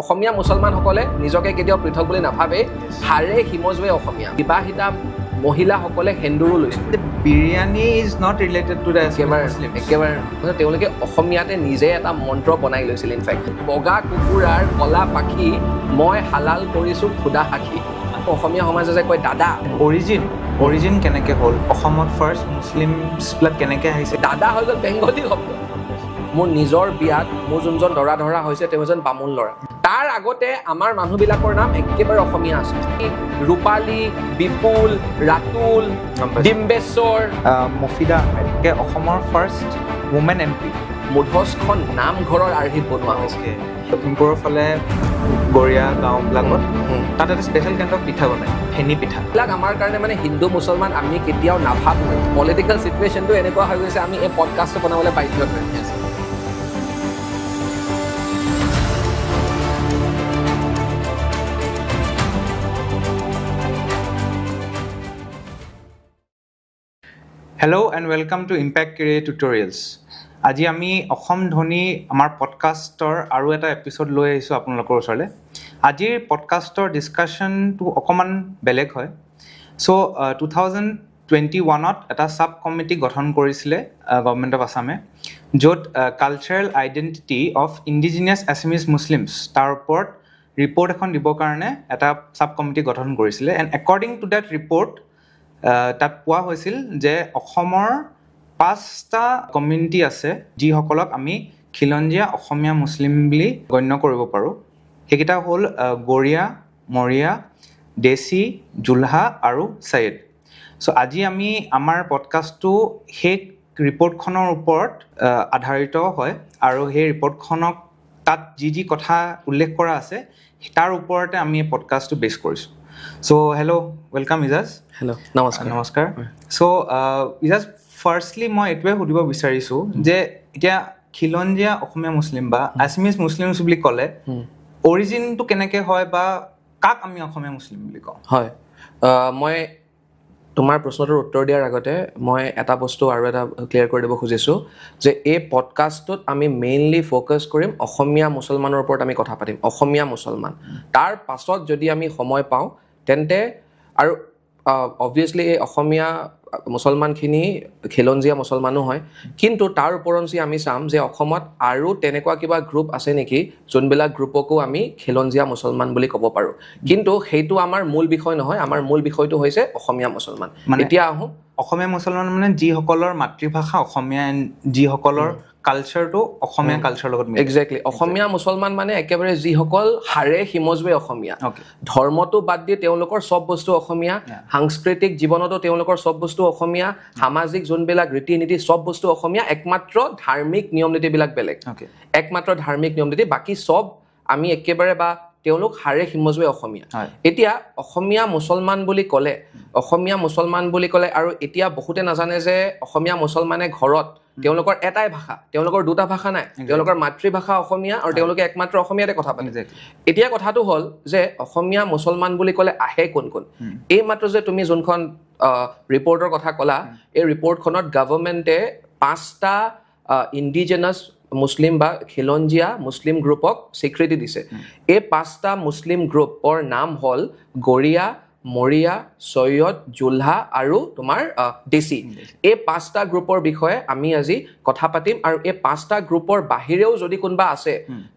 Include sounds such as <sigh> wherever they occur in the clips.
অসমীয়া মুছলমানসকলে নিজকে কেতিয়াও পৃথক বুলি নাভাবেই হাৰে হিমজুৱে অসমীয়া বিবাহিতা মহিলাসকলে সেন্দুৰো লৈছে biryani is not related to একেবাৰে একেবাৰে তেওঁলোকে অসমীয়াতে নিজে এটা মন্ত্ৰ বনাই লৈছিল ইনফেক্ট বগা কুকুৰাৰ কলা পাখি মই হালাল কৰিছোঁ খুদা সাখি অসমীয়া সমাজে যে কয় দাদা অৰিজিন অৰিজিন কেনেকৈ হ'ল অসমত ফাৰ্ষ্ট মুছলিমছবিলাক কেনেকৈ আহিছে দাদা হৈ গ'ল বেংগলী হ'ল মোৰ নিজৰ বিয়াত মোৰ যোনজন দৰা ধৰা হৈছে তেওঁ এজন বামুণ ল'ৰা তাৰ আগতে আমাৰ মানুহবিলাকৰ নাম একেবাৰে অসমীয়া আছে ৰূপালী বিপুল ৰাতুল ডিম্বেশ্বৰ মফিদা অসমৰ ফাৰ্ষ্ট উমেন এম পি মধ্বজখন নামঘৰৰ আৰ্হিত বনোৱা হৈছে লখিমপুৰৰ ফালে গৰীয়া গাঁওবিলাকত তাত এটা স্পেচিয়েল কেন্দ্ৰত পিঠা বনায় ফেনি পিঠা এইবিলাক আমাৰ কাৰণে মানে হিন্দু মুছলমান আমি কেতিয়াও নাভাবোৱে পলিটিকেল ছিটুৱেশ্যনটো এনেকুৱা হৈ গৈছে আমি এই পডকাষ্টটো বনাবলৈ বাধ্য হৈ আছোঁ hello' and welcome to impact create tutorials আজি আমি অসম ধনী আমাৰ পডকাষ্টৰ আৰু এটা এপিচড লৈ আহিছোঁ আপোনালোকৰ ওচৰলৈ আজিৰ পডকাষ্টৰ ডিছকাশ্যনটো অকণমান বেলেগ হয় চ' টু থাউজেণ্ড টুৱেণ্টি ওৱানত এটা ছাব কমিটি গঠন কৰিছিলে গভমেণ্ট অফ আছামে য'ত cultural identity of indigenous Assamese Muslims তাৰ ওপৰত ৰিপৰ্ট এখন দিবৰ কাৰণে এটা ছাব কমিটি গঠন কৰিছিলে and according to that report তাত কোৱা হৈছিল যে অসমৰ পাঁচটা কমিউনিটি আছে যিসকলক আমি খিলঞ্জীয়া অসমীয়া মুছলিম বুলি গণ্য কৰিব পাৰোঁ সেইকেইটা হ'ল গৰীয়া মৰিয়া দেচি জোলহা আৰু চাইদ চ' আজি আমি আমাৰ পডকাষ্টটো সেই ৰিপৰ্টখনৰ ওপৰত আধাৰিত হয় আৰু সেই ৰিপৰ্টখনক তাত যি যি কথা উল্লেখ কৰা আছে তাৰ ওপৰতে আমি এই পডকাষ্টটো বেছ কৰিছোঁ So hello, welcome Izaz. Hello. Namaskar. Uh, namaskar. So uh, Izaz, firstly, my itwe hudi ba visari so. Je itya খিলঞ্জীয়া অসমীয়া মুছলিম বা hmm. আছামিজ মুছলিমছ বুলি ক'লে অৰিজিনটো hmm. কেনেকৈ হয় বা কাক আমি অসমীয়া মুছলিম বুলি কওঁ হয় মই তোমাৰ প্ৰশ্নটোৰ উত্তৰ দিয়াৰ আগতে মই এটা বস্তু আৰু এটা ক্লিয়াৰ কৰি দিব খুজিছোঁ যে এই পডকাষ্টটোত আমি মেইনলি ফ'কাছ কৰিম অসমীয়া মুছলমানৰ ওপৰত আমি কথা পাতিম অসমীয়া মুছলমান hmm. তাৰ পাছত যদি আমি সময় পাওঁ তেন্তে আৰু অভিয়াছলি এই অসমীয়া মুছলমানখিনি খিলঞ্জীয়া মুছলমানো হয় কিন্তু তাৰ ওপৰঞ্চি আমি চাম যে অসমত আৰু তেনেকুৱা কিবা গ্ৰুপ আছে নেকি যোনবিলাক গ্ৰুপকো আমি খিলঞ্জীয়া মুছলমান বুলি ক'ব পাৰোঁ কিন্তু সেইটো আমাৰ মূল বিষয় নহয় আমাৰ মূল বিষয়টো হৈছে অসমীয়া মুছলমান এতিয়া আহোঁ অসমীয়া মুছলমান মানে যিসকলৰ মাতৃভাষা অসমীয়া যিসকলৰ কালচাৰটো অসমীয়া কালচাৰ লগত এক্সেক্টলি অসমীয়া মুছলমান মানে একেবাৰে যিসকল হাৰে সিমজুৱে অসমীয়া ধৰ্মটো বাদ দি তেওঁলোকৰ চব বস্তু অসমীয়া সাংস্কৃতিক জীৱনতো তেওঁলোকৰ চব বস্তু অসমীয়া mm-hmm। সামাজিক যোনবিলাক ৰীতি নীতি চব বস্তু অসমীয়া একমাত্ৰ ধাৰ্মিক নিয়ম নীতিবিলাক বেলেগ একমাত্ৰ ধাৰ্মিক নিয়ম নীতি বাকী চব আমি একেবাৰে বা তেওঁলোক হাৰে সিমজুৱে অসমীয়া এতিয়া অসমীয়া মুছলমান বুলি ক'লে mm-hmm। অসমীয়া মুছলমান বুলি ক'লে আৰু এতিয়া বহুতে নাজানে যে অসমীয়া মুছলমানে ঘৰত তেওঁলোকৰ এটাই ভাষা তেওঁলোকৰ দুটা ভাষা নাই তেওঁলোকৰ মাতৃভাষা অসমীয়া আৰু তেওঁলোকে একমাত্ৰ অসমীয়াতে কথা পাতে যে এতিয়া কথাটো হ'ল যে অসমীয়া মুছলমান বুলি ক'লে আহে কোন কোন এইমাত্ৰ যে তুমি যোনখন ৰিপৰ্টৰ কথা ক'লা এই ৰিপৰ্টখনত গভৰ্ণমেণ্টে পাঁচটা ইণ্ডিজেনাছ মুছলিম বা খিলঞ্জীয়া মুছলিম গ্ৰুপক স্বীকৃতি দিছে এই পাঁচটা মুছলিম গ্ৰুপৰ নাম হ'ল গৰিয়া মৰিয়া চৈয়দ জোলহা আৰু তোমাৰ ডিচি এই পাঁচটা গ্ৰুপৰ বিষয়ে আমি আজি কথা পাতিম আৰু এই পাঁচটা গ্ৰুপৰ বাহিৰেও যদি কোনোবা আছে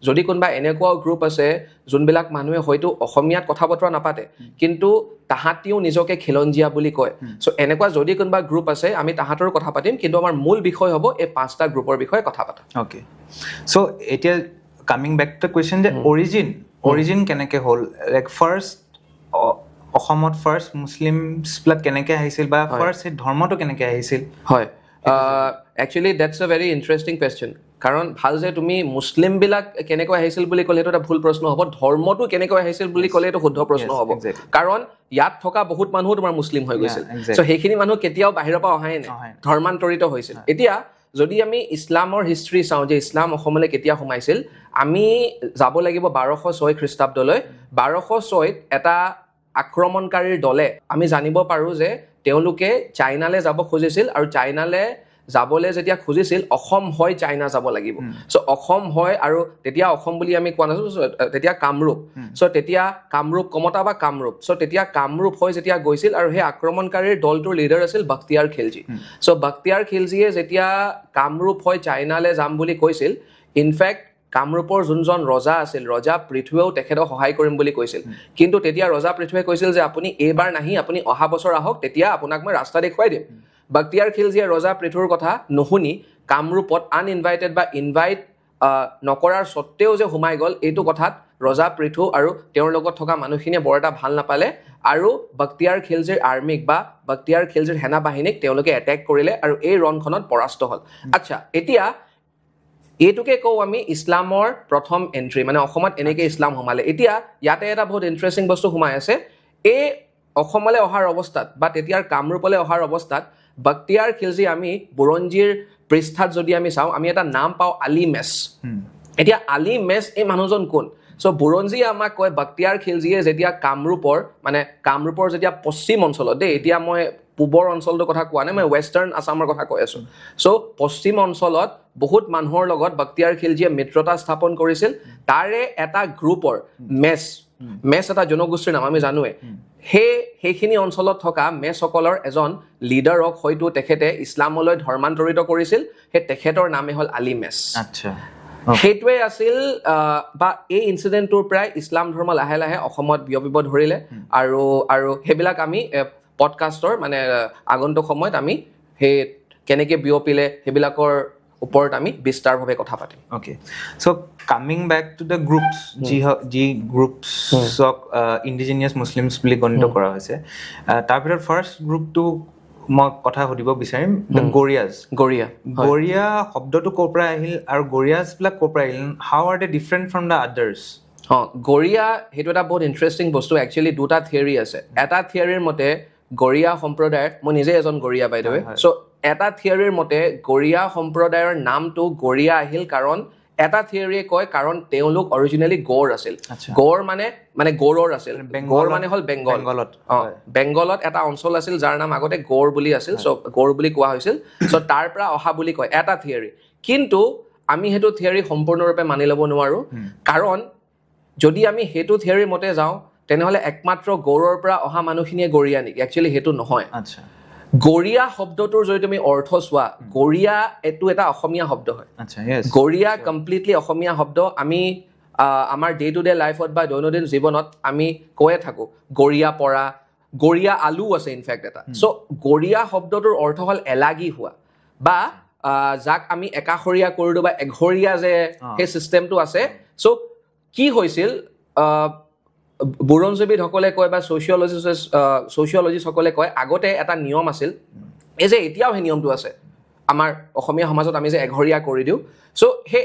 যদি কোনোবা এনেকুৱাও গ্ৰুপ আছে যোনবিলাক মানুহে হয়তো অসমীয়াত কথা বতৰা নাপাতে কিন্তু তাহাঁতিও নিজকে খিলঞ্জীয়া বুলি কয় চ' এনেকুৱা যদি কোনোবা গ্ৰুপ আছে আমি তাহাঁতৰো কথা পাতিম কিন্তু আমাৰ মূল বিষয় হ'ব এই পাঁচটা গ্ৰুপৰ বিষয়ে কথা পাতোঁ অ'কে চ' এতিয়া কামিং বেক টু কুৱেশ্যন যে অৰিজিন অৰিজিন কেনেকৈ হ'ল লাইক ফাৰ্ষ্ট অসমত ফাৰ্ষ্ট মুছলিমছবিলাক কেনেকৈ আহিছিল বা ফাৰ্ষ্ট সেই ধৰ্মটো কেনেকৈ আহিছিল হয় actually that's a very interesting question কাৰণ ভাল যে তুমি মুছলিমবিলাক কেনেকৈ আহিছিল বুলি ক'লে সেইটো এটা ভুল প্ৰশ্ন হ'ব ধৰ্মটো কেনেকৈ আহিছিল বুলি ক'লে এইটো শুদ্ধ প্ৰশ্ন হ'ব কাৰণ ইয়াত থকা বহুত মানুহো তোমাৰ মুছলিম হৈ গৈছিল চ' সেইখিনি মানুহ কেতিয়াও বাহিৰৰ পৰা অহাই নাই ধৰ্মান্তৰিত হৈছিল এতিয়া যদি আমি ইছলামৰ হিষ্ট্ৰী চাওঁ যে ইছলাম অসমলৈ কেতিয়া সোমাইছিল আমি যাব লাগিব বাৰশ ছয় খ্ৰীষ্টাব্দলৈ বাৰশ ছয়ত এটা আক্ৰমণকাৰীৰ দলে আমি জানিব পাৰোঁ যে তেওঁলোকে চাইনালৈ যাব খুজিছিল আৰু চাইনালৈ যাবলৈ যেতিয়া খুজিছিল অসম হয় চাইনা যাব লাগিব চ' অসম হয় আৰু তেতিয়া অসম বুলি আমি কোৱা নাছিলোঁ তেতিয়া কামৰূপ চ' তেতিয়া কামৰূপ কমতা বা কামৰূপ চ' তেতিয়া কামৰূপ হৈ যেতিয়া গৈছিল আৰু সেই আক্ৰমণকাৰীৰ দলটোৰ লিডাৰ আছিল বক্তিয়াৰ খিলজি চ' বক্তিয়াৰ খিলজিয়ে যেতিয়া কামৰূপ হৈ চাইনালৈ যাম বুলি কৈছিল ইনফেক্ট কামৰূপৰ যোনজন ৰজা আছিল ৰজা পৃথুৱেও তেখেতক সহায় কৰিম বুলি কৈছিল কিন্তু তেতিয়া ৰজা পৃথুৱে কৈছিল যে আপুনি এইবাৰ নাহি আপুনি অহা বছৰ আহক তেতিয়া আপোনাক মই ৰাস্তা দেখুৱাই দিম বাক্তিয়াৰ খিলজীয়ে ৰজা পৃথুৰ কথা নুশুনি কামৰূপত আন ইনভাইটেড বা ইনভাইট নকৰাৰ স্বত্বেও যে সোমাই গ'ল এইটো কথাত ৰজা পৃথু আৰু তেওঁৰ লগত থকা মানুহখিনিয়ে বৰ এটা ভাল নাপালে আৰু বক্তিয়াৰ খিলজীৰ আৰ্মীক বা বক্তিয়াৰ খিলজীৰ সেনা বাহিনীক তেওঁলোকে এটেক কৰিলে আৰু এই ৰণখনত পৰাস্ত হ'ল আচ্ছা এতিয়া এইটোকে কওঁ আমি ইছলামৰ প্ৰথম এণ্ট্ৰি মানে অসমত এনেকৈ ইছলাম সোমালে এতিয়া ইয়াতে এটা বহুত ইণ্টাৰেষ্টিং বস্তু সোমাই আছে এই অসমলৈ অহাৰ অৱস্থাত বা তেতিয়াৰ কামৰূপলৈ অহাৰ অৱস্থাত বক্তিয়াৰ খিলজী আমি বুৰঞ্জীৰ পৃষ্ঠাত যদি আমি চাওঁ আমি এটা নাম পাওঁ আলি মেছ এতিয়া আলি মেছ এই মানুহজন কোন চ' বুৰঞ্জীয়ে আমাক কয় বক্তিয়াৰ খিলজীয়ে যেতিয়া কামৰূপৰ মানে কামৰূপৰ যেতিয়া পশ্চিম অঞ্চলত দেই এতিয়া মই পূবৰ অঞ্চলটোৰ কথা কোৱা নাই মই ৱেষ্টাৰ্ণ আছামৰ কথা কৈ আছোঁ চ' পশ্চিম অঞ্চলত বহুত মানুহৰ লগত বক্তিয়াৰ খিলজীয়ে মিত্ৰতা স্থাপন কৰিছিল তাৰে এটা গ্ৰুপৰ মেচ মেচ এটা জনগোষ্ঠীৰ নাম আমি জানোৱেই সেই সেইখিনি অঞ্চলত থকা মেচসকলৰ এজন লিডাৰক হয়তো তেখেতে ইছলামলৈ ধৰ্মান্তৰিত কৰিছিল সেই তেখেতৰ নামেই হ'ল আলি মেচ সেইটোৱেই আছিল বা এই ইনচিডেণ্টটোৰ পৰাই ইছলাম ধৰ্ম লাহে লাহে অসমত বিয়পিব ধৰিলে আৰু আৰু সেইবিলাক আমি পডকাষ্টৰ মানে আগন্তুক সময়ত আমি সেই কেনেকৈ বিয়পিলে সেইবিলাকৰ ওপৰত আমি বিস্তাৰভাৱে কথা পাতিম okay so' coming back to the groups যি যি গ্ৰুপছক ইণ্ডিজিনিয়াছ মুছলিমছ বুলি গণিত কৰা হৈছে তাৰ ভিতৰত ফাৰ্ষ্ট গ্ৰুপটো মই কথা সুধিব বিচাৰিম গৰিয়াজ গৰিয়া গৰিয়া শব্দটো ক'ৰ পৰা আহিল আৰু গৰিয়াজবিলাক ক'ৰ পৰা আহিল how are they different from the others অঁ গৰিয়া সেইটো এটা বহুত ইণ্টাৰেষ্টিং বস্তু একচুৱেলি দুটা থিয়ৰী আছে এটা থিয়ৰীৰ মতে গৰিয়া সম্প্ৰদায়ৰ মই নিজেই এজন গৰিয়া বাইদেৱে চ' এটা থিয়ৰীৰ মতে গৰিয়া সম্প্ৰদায়ৰ নামটো গৰিয়া আহিল কাৰণ এটা থিয়ৰীয়ে কয় কাৰণ তেওঁলোক অৰিজিনেলি গৌৰ আছিল গৌৰ মানে মানে গৌৰৰ আছিল গৌৰ মানে হ'ল বেংগল বেংগলত অঁ বেংগলত এটা অঞ্চল আছিল যাৰ নাম আগতে গৌৰ বুলি আছিল চ' গৌৰ বুলি কোৱা হৈছিল চ' তাৰ পৰা অহা বুলি কয় এটা থিয়ৰী কিন্তু আমি সেইটো থিয়ৰী সম্পূৰ্ণৰূপে মানি ল'ব নোৱাৰোঁ কাৰণ যদি আমি সেইটো থিয়ৰীৰ মতে যাওঁ তেনেহ'লে একমাত্ৰ গৌৰৰ পৰা অহা মানুহখিনিয়ে গৰিয়া নেকি একচুৱেলি সেইটো নহয় গৰীয়া শব্দটোৰ জৰিয়তে আমি অৰ্থ চোৱা গৰিয়া এইটো এটা অসমীয়া শব্দ হয় গৰীয়া কমপ্লিটলি অসমীয়া শব্দ আমি আমাৰ ডে টু ডে লাইফত বা দৈনন্দিন জীৱনত আমি কৈয়ে থাকোঁ গৰিয়া পৰা গৰীয়া আলু আছে ইনফেক্ট এটা চ' গৰীয়া শব্দটোৰ অৰ্থ হ'ল এলাগি হোৱা বা যাক আমি একাষৰীয়া কৰিলোঁ বা এঘৰীয়া যে সেই চিষ্টেমটো আছে চ' কি হৈছিল বুৰঞ্জীবিদসকলে কয় বা ছ'চিয়লজিষ্ট ছ'চিয়লজিষ্টসকলে কয় আগতে এটা নিয়ম আছিল এই যে এতিয়াও সেই নিয়মটো আছে আমাৰ অসমীয়া সমাজত আমি যে এঘৰীয়া কৰি দিওঁ চ' সেই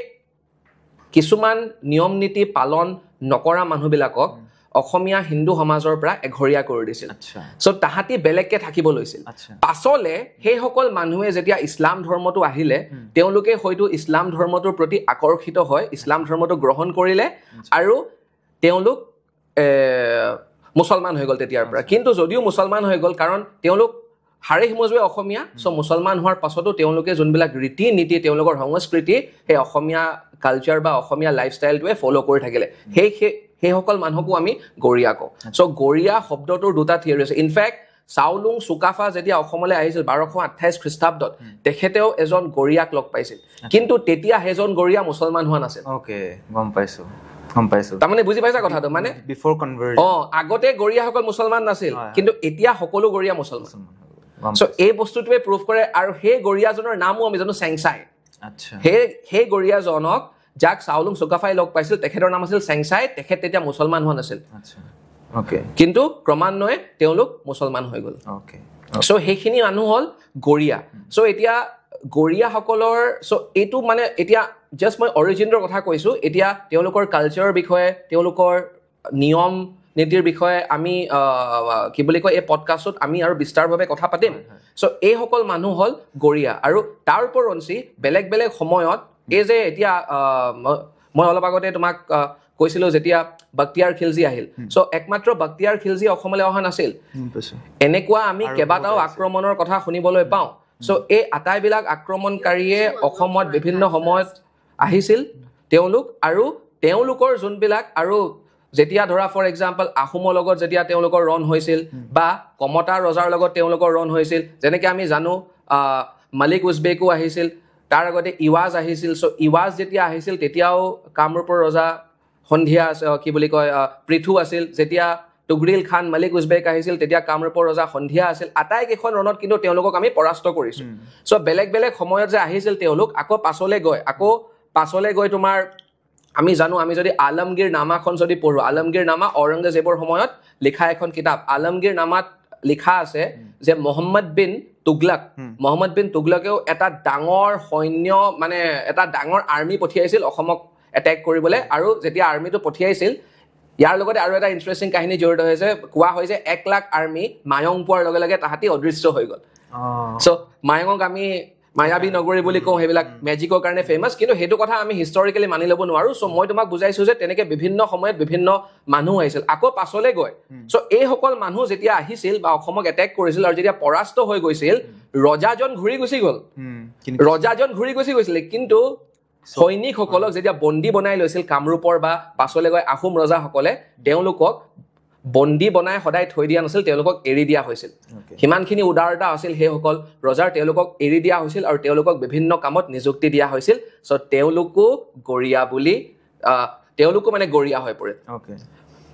কিছুমান নিয়ম নীতি পালন নকৰা মানুহবিলাকক অসমীয়া হিন্দু সমাজৰ পৰা এঘৰীয়া কৰি দিছিল চ' তাহাঁতি বেলেগকৈ থাকিব লৈছিল পাছলে সেইসকল মানুহে যেতিয়া ইছলাম ধৰ্মটো আহিলে তেওঁলোকে হয়তো ইছলাম ধৰ্মটোৰ প্ৰতি আকৰ্ষিত হয় ইছলাম ধৰ্মটো গ্ৰহণ কৰিলে আৰু তেওঁলোক মুছলমান হৈ গ'ল তেতিয়াৰ পৰা কিন্তু যদিও মুছলমান হৈ গ'ল কাৰণ তেওঁলোক হাৰেহ মজুৱে অসমীয়া চ' মুছলমান হোৱাৰ পাছতো তেওঁলোকে যোনবিলাক ৰীতি নীতি তেওঁলোকৰ সংস্কৃতি সেই অসমীয়া কালচাৰ বা অসমীয়া লাইফ ষ্টাইলটোৱে ফ'ল' কৰি থাকিলে সেই সেই সেইসকল মানুহকো আমি গৰিয়া কওঁ চ' গৰীয়া শব্দটোৰ দুটা থিয়ৰী আছে ইনফেক্ট চাউলুং চুকাফা যেতিয়া অসমলৈ আহিছিল বাৰশ আঠাইছ খ্ৰীষ্টাব্দত তেখেতেও এজন গৰিয়াক লগ পাইছিল কিন্তু তেতিয়া সেইজন গৰীয়া মুছলমান হোৱা নাছিল অ'কে গম পাইছোঁ তাৰমানে বুজি পাইছা কথাটো মানে অঁ আগতে গৰিয়াসকল মুছলমান নাছিল কিন্তু এতিয়া সকলো গৰিয়া মুছলমান চ' এই বস্তুটোৱে প্ৰুভ কৰে আৰু সেই গৰিয়াজনৰ নামো আমি জানো চেংচাই সেই সেই গৰিয়াজনক যাক চাউলুং চুকাফাই লগ পাইছিল তেখেতৰ নাম আছিল চেংচাই তেখেত তেতিয়া মুছলমান হোৱা নাছিল কিন্তু ক্ৰমান্বয়ে তেওঁলোক মুছলমান হৈ গ'ল চ' সেইখিনি মানুহ হ'ল গৰিয়া চ' এতিয়া গৰিয়াসকলৰ চ' এইটো মানে এতিয়া জাষ্ট মই অৰিজিনৰ কথা কৈছোঁ এতিয়া তেওঁলোকৰ কালচাৰৰ বিষয়ে তেওঁলোকৰ নিয়ম নীতিৰ বিষয়ে আমি কি বুলি কয় এই পডকাষ্টত আমি আৰু বিস্তাৰভাৱে কথা পাতিম চ' এইসকল মানুহ হ'ল গৰীয়া আৰু তাৰ ওপৰঞ্চি বেলেগ বেলেগ সময়ত এই যে এতিয়া মই অলপ আগতে তোমাক কৈছিলোঁ যেতিয়া বক্তিয়াৰ খিলজি আহিল চ' একমাত্ৰ বক্তিয়াৰ খিলজি অসমলৈ অহা নাছিল এনেকুৱা আমি কেইবাটাও আক্ৰমণৰ কথা শুনিবলৈ পাওঁ চ' এই আটাইবিলাক আক্ৰমণকাৰীয়ে অসমত বিভিন্ন সময়ত আহিছিল তেওঁলোক আৰু তেওঁলোকৰ যোনবিলাক আৰু যেতিয়া ধৰা ফৰ এক্সাম্পল আহোমৰ লগত যেতিয়া তেওঁলোকৰ ৰণ হৈছিল বা কমতা ৰজাৰ লগত তেওঁলোকৰ ৰণ হৈছিল যেনেকে আমি জানো মালিক উজবেকো আহিছিল তাৰ আগতে ইৱাজ আহিছিল চ' ইৱাজ যেতিয়া আহিছিল তেতিয়াও কামৰূপৰ ৰজা সন্ধিয়া কি বুলি কয় পৃথু আছিল যেতিয়া টুগ্ৰিল খান মালিক উজবেক আহিছিল তেতিয়া কামৰূপৰ ৰজা সন্ধিয়া আছিল আটাইকেইখন ৰণত কিন্তু তেওঁলোকক আমি পৰাস্ত কৰিছোঁ চ' বেলেগ বেলেগ সময়ত যে আহিছিল তেওঁলোক আকৌ পাছলৈ গৈ আকৌ পাছলৈ গৈ তোমাৰ আমি জানো আমি যদি আলমগীৰ নামাখন যদি পঢ়োঁ আলমগীৰ নামা ঔৰংগজেবৰ সময়ত লিখা এখন কিতাপ আলমগীৰ নামাত লিখা আছে যে মহম্মদ বিন তুগলক মহম্মদ বিন তুগলকেও এটা ডাঙৰ সৈন্য মানে এটা ডাঙৰ আৰ্মি পঠিয়াইছিল অসমক এটেক কৰিবলৈ আৰু যেতিয়া আৰ্মিটো পঠিয়াইছিল ইয়াৰ লগতে আৰু এটা ইণ্টাৰেষ্টিং কাহিনী জড়িত হৈছে কোৱা হয় যে এক লাখ আৰ্মি মায়ং পোৱাৰ লগে লগে তাহাঁতি অদৃশ্য হৈ গ'ল চ' মায়ঙক আমি মায়াবী নগৰী বুলি কওঁ সেইবিলাক মেজিকৰ কাৰণে ফেমাছ কিন্তু সেইটো কথা আমি হিষ্টৰিকেলি মানি ল'ব নোৱাৰোঁ চ' মই তোমাক বুজাইছোঁ যে তেনেকৈ বিভিন্ন সময়ত বিভিন্ন মানুহ আহিছিল আকৌ পাছলৈ গৈ চ' এইসকল মানুহ যেতিয়া আহিছিল বা অসমক এটেক কৰিছিল আৰু যেতিয়া পৰাস্ত হৈ গৈছিল ৰজাজন ঘূৰি গুচি গ'ল ৰজাজন ঘূৰি গুচি গৈছিলে কিন্তু সৈনিকসকলক যেতিয়া বন্দী বনাই লৈছিল কামৰূপৰ বা পাছলৈ গৈ আহোম ৰজাসকলে তেওঁলোকক বন্দী বনাই সদায় থৈ দিয়া নাছিল তেওঁলোকক এৰি দিয়া হৈছিল সিমানখিনি উদাৰতা আছিল সেইসকল ৰজাৰ তেওঁলোকক এৰি দিয়া হৈছিল আৰু তেওঁলোকক বিভিন্ন কামত নিযুক্তি দিয়া হৈছিল চ' তেওঁলোকো গৰীয়া বুলি তেওঁলোকো মানে গৰীয়া হৈ পৰিল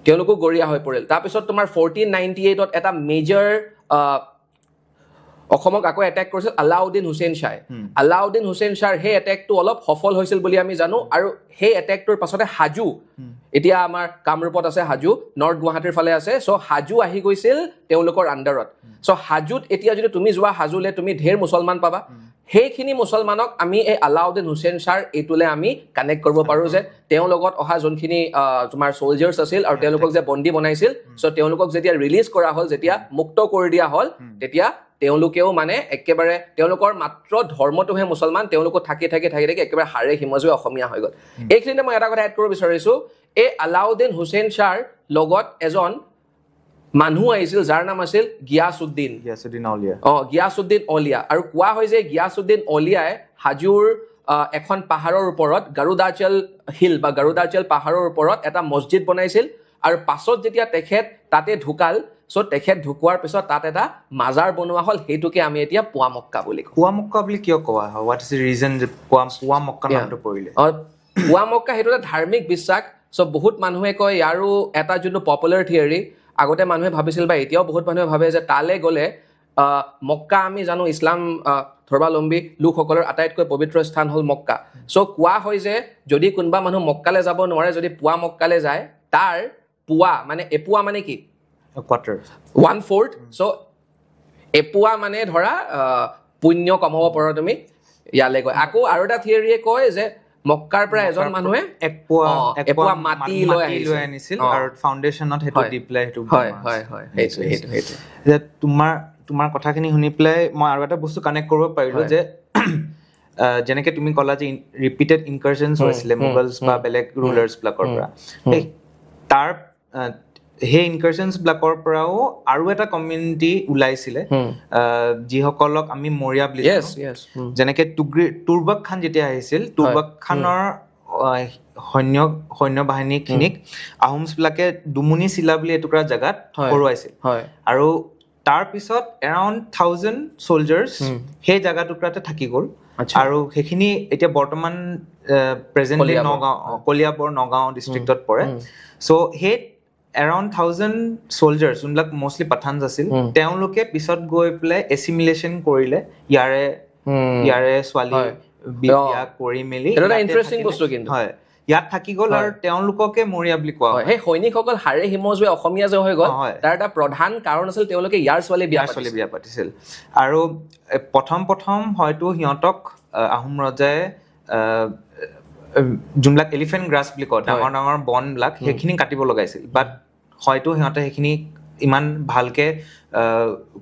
তেওঁলোকো গৰীয়া হৈ পৰিল তাৰপিছত তোমাৰ ফৰ্টিন নাইণ্টি এইটত এটা মেজৰ অসমক আকৌ এটেক কৰিছিল আলাউদ্দিন হুছেইন শ্বাই আলাউদ্দিন হুছেইন শ্বাৰ সেই এটেকটো অলপ সফল হৈছিল বুলি আমি জানো আৰু সেই এটেকটোৰ পাছতে হাজু এতিয়া আমাৰ কামৰূপত আছে হাজু নৰ্থ গুৱাহাটীৰ ফালে আছে চ' হাজু আহি গৈছিল তেওঁলোকৰ আণ্ডাৰত চ' হাজুত এতিয়া যদি তুমি যোৱা হাজুলে তুমি ঢেৰ মুছলমান পাবা সেইখিনি মুছলমানক আমি এই আলাউদ্দিন হুছেইন শ্বাৰ এইটোলৈ আমি কানেক্ট কৰিব পাৰোঁ যে তেওঁৰ লগত অহা যোনখিনি তোমাৰ চলজাৰ্ছ আছিল আৰু তেওঁলোকক যে বন্দী বনাইছিল চ' তেওঁলোকক যেতিয়া ৰিলিজ কৰা হ'ল যেতিয়া মুক্ত কৰি দিয়া হ'ল তেতিয়া তেওঁলোকেও মানে একেবাৰে তেওঁলোকৰ মাত্ৰ ধৰ্মটোহে মুছলমান তেওঁলোকো থাকি থাকি থাকি থাকি একেবাৰে হাৰে হিমজুৱে অসমীয়া হৈ গ'ল এইখিনিতে মই এটা কথা এড কৰিব বিচাৰিছোঁ এই আলাউদ্দিন হুছেইন শ্বাৰ লগত এজন মানুহ আহিছিল যাৰ নাম আছিল গিয়াছুদ্দিন গিয়াছুদ্দিন অলিয়া অঁ গিয়াছুদ্দিন অলিয়া আৰু কোৱা হয় যে গিয়াছুদ্দিন অলিয়াই হাজোৰ এখন পাহাৰৰ ওপৰত গাৰুদাৰ্চেল হিল বা গাৰুদাৰ্চেল পাহাৰৰ ওপৰত এটা মছজিদ বনাইছিল আৰু পাছত যেতিয়া তেখেত তাতে ঢুকাল চ' তেখেত ঢুকোৱাৰ পিছত তাত এটা মাজাৰ বনোৱা হ'ল সেইটোকে আমি এতিয়া পোৱা মক্কা বুলি কওঁ পোৱা মক্কা বুলি কিয় কোৱা হয় হোৱাট ইজ ৰিজন পোৱা মক্কাটো পৰিলে পোৱা মক্কা সেইটো এটা ধাৰ্মিক বিশ্বাস চ' বহুত মানুহে কয় ইয়াৰো এটা যোনটো পপুলাৰ থিয়ৰী আগতে মানুহে ভাবিছিল বা এতিয়াও বহুত মানুহে ভাবে যে তালৈ গ'লে মক্কা আমি জানো ইছলাম ধৰ্বাৱলম্বী লোকসকলৰ আটাইতকৈ পবিত্ৰ স্থান হ'ল মক্কা চ' কোৱা হয় যে যদি কোনোবা মানুহ মক্কালৈ যাব নোৱাৰে যদি পুৱা মক্কালৈ যায় তাৰ পুৱা মানে এপোৱা মানে কি ওৱান ফ'ৰ্থ চ' এপোৱা মানে ধৰা পুণ্য কম হ'ব পাৰ তুমি ইয়ালৈ গৈ আকৌ আৰু এটা থিয়ৰিয়ে কয় যে মক্কাৰ পৰা এজন মানুহে তোমাৰ কথাখিনি শুনি পেলাই মই আৰু এটা বস্তু কানেক্ট কৰিব পাৰিলোঁ যে যেনেকে তুমি কলা যে ৰিপিটেড ইনকাৰ্জেঞ্চ হৈছিলে মোগলছ বা বেলেগ বিলাকৰ পৰা তাৰ সেই ইনকাৰচনছবিলাকৰ পৰাও আৰু এটা কমিউনিটি ওলাইছিলে যিসকলক আমি মৰিয়া বুলি যেনেকে টুগ্ৰী টুৰবাক খান যেতিয়া আহিছিল টুৰবাক খানৰ সৈন্য সৈন্য বাহিনীখিনিক আহোমছবিলাকে দুমুনি চিলা বুলি এটুকুৰা জাগাত হৰুৱাইছিল আৰু তাৰ পিছত এৰাউণ্ড থাউজেণ্ড চলজাৰ্ছ সেই জেগাটুকুৰাতে থাকি গ'ল আৰু সেইখিনি এতিয়া বৰ্তমান প্ৰেজেণ্টলি নগাঁও কলিয়াবৰ নগাঁও ডিষ্ট্ৰিক্টত পৰে চ' সেই এৰাউণ্ড থাউজেণ্ড চলজাৰ্ছ যোনবিলাক মষ্টলি পাঠান আছিল hmm. তেওঁলোকে পিছত গৈ পেলাই এচিমিলেশ্যন কৰিলে ইয়াৰে hmm. ইয়াৰে ছোৱালী কৰি মেলি হয় ইয়াত থাকি গ'ল আৰু তেওঁলোককে মৰিয়া বুলি কোৱা হয় সেই সৈনিকসকল হাৰে হিম যে অসমীয়া যে হৈ গ'ল তাৰ এটা প্ৰধান কাৰণ আছিল তেওঁলোকে ইয়াৰ ছোৱালী বিয়া ছোৱালী বিয়া পাতিছিল আৰু প্ৰথম প্ৰথম হয়তো সিহঁতক আহোম ৰজাই যোনবিলাক এলিফেণ্ট গ্ৰাছ বুলি কয় ডাঙৰ ডাঙৰ বনবিলাক সেইখিনি কাটিব লগাইছিল বাট হয়তো সিহঁতে সেইখিনি ইমান ভালকে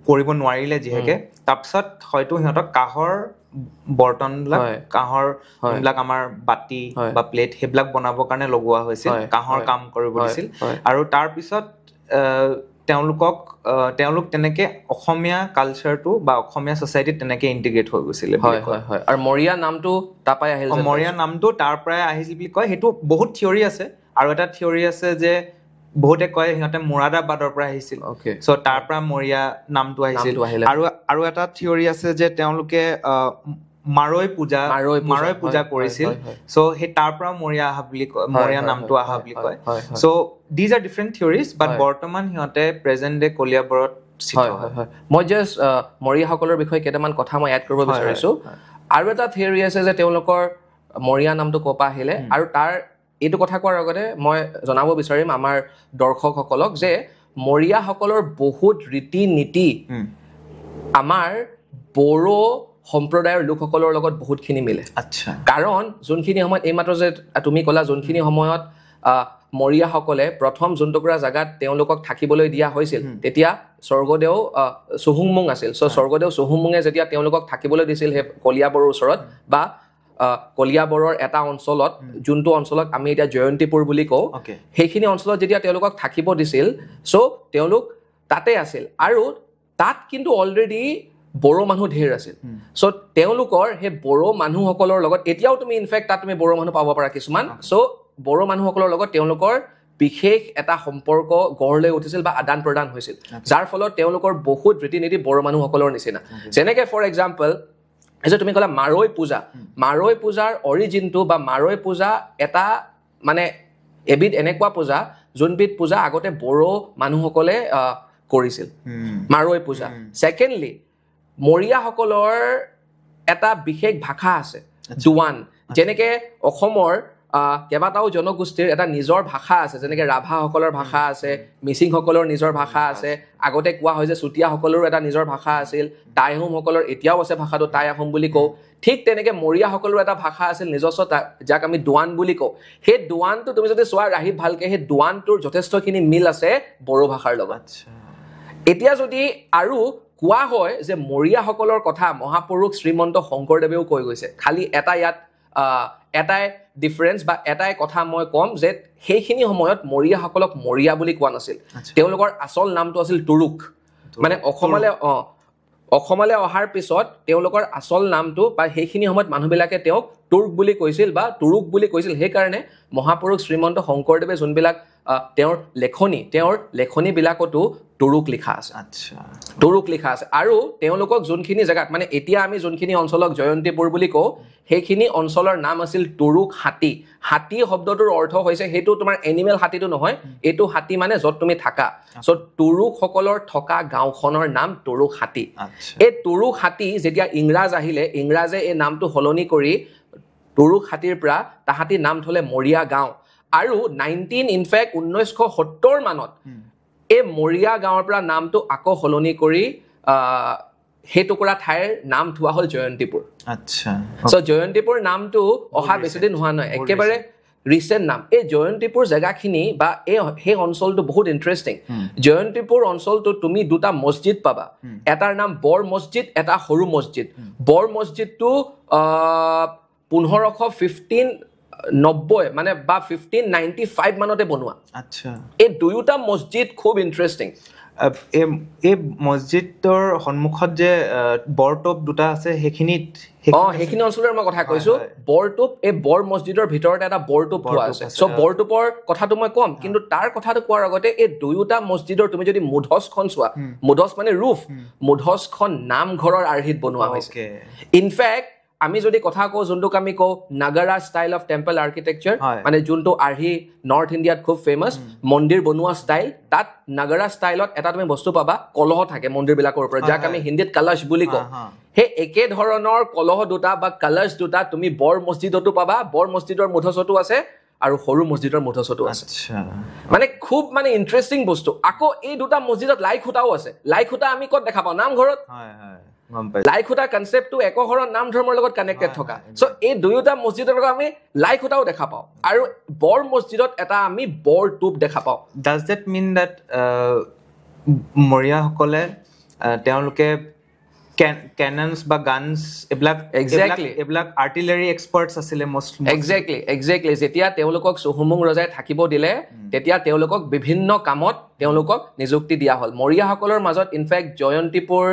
কৰিব নোৱাৰিলে যিহেকে তাৰপিছত হয়তো সিহঁতক কাঁহৰ বৰ্তনবিলাক কাঁহৰ যোনবিলাক আমাৰ বাতি বা প্লেট সেইবিলাক বনাবৰ কাৰণে লগোৱা হৈছিল কাঁহৰ কাম কৰিব দিছিল আৰু তাৰপিছত আহ তেওঁলোকক তেওঁলোক তেনেকে অসমীয়া কালচাৰটো বা অসমীয়া ছচাইটিত তেনেকে ইণ্টিগ্ৰেট হৈ গৈছিলে হয় হয় আৰু মৰিয়া নামটো তাৰ পৰাই আহিল মৰিয়া নামটো তাৰ পৰাই আহিছিল বুলি কয় সেইটো বহুত থিয়ৰি আছে আৰু এটা থিয়ৰি আছে যে বহুতে কয় সিহঁতে মোৰাদাবাদৰ পৰা আহিছিল চ' তাৰ পৰা মৰিয়া নামটো আহিছিল আৰু আৰু এটা থিয়ৰি আছে যে তেওঁলোকে মাৰৈ পূজা মাৰৈ পূজা কৰিছিল চ' সেই তাৰ পৰা মৰিয়া অহা বুলি কয় মৰিয়া নামটো অহা বুলি কয় so' these are different theories but বৰ্তমান সিহঁতে প্ৰেজেণ্ট ডে কলিয়াবৰত মই জাষ্ট মৰিয়াসকলৰ বিষয়ে কেইটামান কথা মই এড কৰিব বিচাৰিছো আৰু এটা থিয়ৰি আছে যে তেওঁলোকৰ মৰিয়া নামটো ক'ৰ পৰা আহিলে আৰু তাৰ এইটো কথা কোৱাৰ আগতে মই জনাব বিচাৰিম আমাৰ দৰ্শকসকলক যে মৰিয়াসকলৰ বহুত ৰীতি নীতি আমাৰ বড়ো সম্প্ৰদায়ৰ লোকসকলৰ লগত বহুতখিনি মিলে আচ্ছা কাৰণ যোনখিনি সময়ত এইমাত্ৰ যে তুমি ক'লা যোনখিনি সময়ত মৰিয়াসকলে প্ৰথম যোনটুকুৰা জেগাত তেওঁলোকক থাকিবলৈ দিয়া হৈছিল তেতিয়া স্বৰ্গদেউ চুহুংমুং আছিল চ' স্বৰ্গদেউ চুহুংমুঙে যেতিয়া তেওঁলোকক থাকিবলৈ দিছিল সেই কলিয়াবৰৰ ওচৰত বা কলিয়াবৰৰ এটা অঞ্চলত যোনটো অঞ্চলত আমি এতিয়া জয়ন্তীপুৰ বুলি কওঁ সেইখিনি অঞ্চলত যেতিয়া তেওঁলোকক থাকিব দিছিল চ' তেওঁলোক তাতে আছিল আৰু তাত কিন্তু অলৰেডি বড়ো মানুহ ধেৰ আছিল চ' তেওঁলোকৰ সেই বড়ো মানুহসকলৰ লগত এতিয়াও তুমি ইনফেক্ট তাত তুমি বড়ো মানুহ পাব পাৰা কিছুমান চ' বড়ো মানুহসকলৰ লগত তেওঁলোকৰ বিশেষ এটা সম্পৰ্ক গঢ় লৈ উঠিছিল বা আদান প্ৰদান হৈছিল যাৰ ফলত তেওঁলোকৰ বহুত ৰীতি নীতি বড়ো মানুহসকলৰ নিচিনা যেনেকৈ ফৰ এক্সাম্পল যে তুমি ক'লা মাৰৈ পূজা মাৰৈ পূজাৰ অৰিজিনটো বা মাৰৈ পূজা এটা মানে এবিধ এনেকুৱা পূজা যোনবিধ পূজা আগতে বড়ো মানুহসকলে কৰিছিল মাৰৈ পূজা ছেকেণ্ডলি মৰিয়াসকলৰ এটা বিশেষ ভাষা আছে জোৱান যেনেকে অসমৰ কেইবাটাও জনগোষ্ঠীৰ এটা নিজৰ ভাষা আছে যেনেকে ৰাভাসকলৰ ভাষা আছে মিচিংসকলৰ নিজৰ ভাষা আছে আগতে কোৱা হয় যে চুতীয়াসকলৰো এটা নিজৰ ভাষা আছিল টাই আহোমসকলৰ এতিয়াও আছে ভাষাটো টাই আহোম বুলি কওঁ ঠিক তেনেকে মৰিয়াসকলৰো এটা ভাষা আছিল নিজস্ব যাক আমি দোৱান বুলি কওঁ সেই দোৱানটো তুমি যদি চোৱা ৰাহি ভালকে সেই দোৱানটোৰ যথেষ্টখিনি মিল আছে বড়ো ভাষাৰ লগত এতিয়া যদি আৰু কোৱা হয় যে মৰিয়াসকলৰ কথা মহাপুৰুষ শ্ৰীমন্ত শংকৰদেৱেও কৈ গৈছে খালী এটা ইয়াত এটাই ডিফাৰেঞ্চ বা এটাই কথা মই ক'ম যে সেইখিনি সময়ত মৰিয়াসকলক মৰিয়া বুলি কোৱা নাছিল তেওঁলোকৰ আচল নামটো আছিল তুৰুক মানে অসমলৈ অঁ অসমলৈ অহাৰ পিছত তেওঁলোকৰ আচল নামটো বা সেইখিনি সময়ত মানুহবিলাকে তেওঁক তুৰ্ক বুলি কৈছিল বা তুৰুক বুলি কৈছিল সেইকাৰণে মহাপুৰুষ শ্ৰীমন্ত শংকৰদেৱে যোনবিলাক তেওঁৰ লেখনি তেওঁৰ লেখনিবিলাকতো তৰুক লিখা আছে আচ্ছা তৰুক লিখা আছে আৰু তেওঁলোকক যোনখিনি জেগাত মানে এতিয়া আমি যোনখিনি অঞ্চলক জয়ন্তীপুৰ বুলি কওঁ সেইখিনি অঞ্চলৰ নাম আছিল তৰুক হাতী হাতী শব্দটোৰ অৰ্থ হৈছে সেইটো তোমাৰ এনিমেল হাতীটো নহয় এইটো হাতী মানে য'ত তুমি থাকা চ' তৰুকসকলৰ থকা গাঁওখনৰ নাম তৰুক হাতী এই তৰুক হাতী যেতিয়া ইংৰাজ আহিলে ইংৰাজে এই নামটো সলনি কৰি তৰুক হাতীৰ পৰা তাহাঁতি নাম থ'লে মৰিয়া গাঁও আৰু নাইনটিন ইনফেক্ট ঊনৈছশ সত্তৰ মানত এই মৰিয়া গাঁৱৰ পৰা নামটো আকৌ সলনি কৰি সেই টুকুৰা ঠাইৰ নাম থোৱা হ'ল জয়ন্তীপুৰ আচ্ছা চ' জয়ন্তীপুৰ নামটো অহা বেছিদিন হোৱা নাই একেবাৰে ৰিচেণ্ট নাম এই জয়ন্তীপুৰ জেগাখিনি বা এই সেই অঞ্চলটো বহুত ইণ্টাৰেষ্টিং জয়ন্তীপুৰ অঞ্চলটো তুমি দুটা মছজিদ পাবা এটাৰ নাম বৰ মছজিদ এটা সৰু মছজিদ বৰ মছজিদটো পোন্ধৰশ ফিফটিন নব্বৈ মানে বা ফিফটিন নাইনটি ফাইভ মানতে বনোৱা আচ্ছা এই দুয়োটা মছজিদ খুব ইণ্টাৰেষ্টিং এই মছজিদৰ সন্মুখত যে বৰটোপ দুটা আছে সেইখিনিত অঁ সেইখিনি অঞ্চলৰ মই কথা কৈছোঁ বৰটোপ এই বৰ মছজিদৰ ভিতৰতে এটা বৰটোপ পোৱা আছে চ' বৰটোপৰ কথাটো মই ক'ম কিন্তু তাৰ কথাটো কোৱাৰ আগতে এই দুয়োটা মছজিদৰ তুমি যদি মুধচখন চোৱা মুধচ মানে ৰুফ মুধচখন নামঘৰৰ আৰ্হিত বনোৱা হৈছে ইনফেক্ট আমি যদি কথা কওঁ যোনটোক আমি কওঁ নাগাৰা ষ্টাইল অফ টেম্পল আৰ্কিটেকচাৰ মানে যোনটো আৰ্হি নৰ্থ ইণ্ডিয়াত খুব ফেমাছ মন্দিৰ বনোৱা ষ্টাইল তাত নাগাৰা ষ্টাইলত এটা তুমি বস্তু পাবা কলহ থাকে মন্দিৰবিলাকৰ ওপৰত যাক আমি হিন্দীত কালাছ বুলি কওঁ সেই একেধৰণৰ কলহ দুটা বা কালাছ দুটা তুমি বৰ মছজিদতো পাবা বৰ মছজিদৰ মুধচতো আছে আৰু সৰু মছজিদৰ মুধচতো আছে মানে খুব মানে ইণ্টাৰেষ্টিং বস্তু আকৌ এই দুটা মছজিদত লাই খুটাও আছে লাই খুটা আমি ক'ত দেখা পাওঁ নামঘৰত লাইখুটা কনচেপ্টটো একশৰণ নাম ধৰ্মৰ লগত কানেক্টেড থকা চ' এই দুয়োটা মছজিদৰ লগত আমি লাইখুটাও দেখা পাওঁ আৰু বৰ মছজিদত এটা আমি বৰ দেখা পাওঁ ডাজ মিন মৰিয়াসকলে তেওঁলোকে কেনন্স বা গানছ এইবিলাক একজেক্টলি এইবিলাক আৰ্টিলাৰী এক্সপাৰ্টছ আছিলে মষ্ট একজেক্টলি একজেক্টলি যেতিয়া তেওঁলোকক চুহুমুং ৰজাই থাকিব দিলে তেতিয়া তেওঁলোকক বিভিন্ন কামত তেওঁলোকক নিযুক্তি দিয়া হ'ল মৰিয়াসকলৰ মাজত ইনফেক্ট জয়ন্তীপুৰ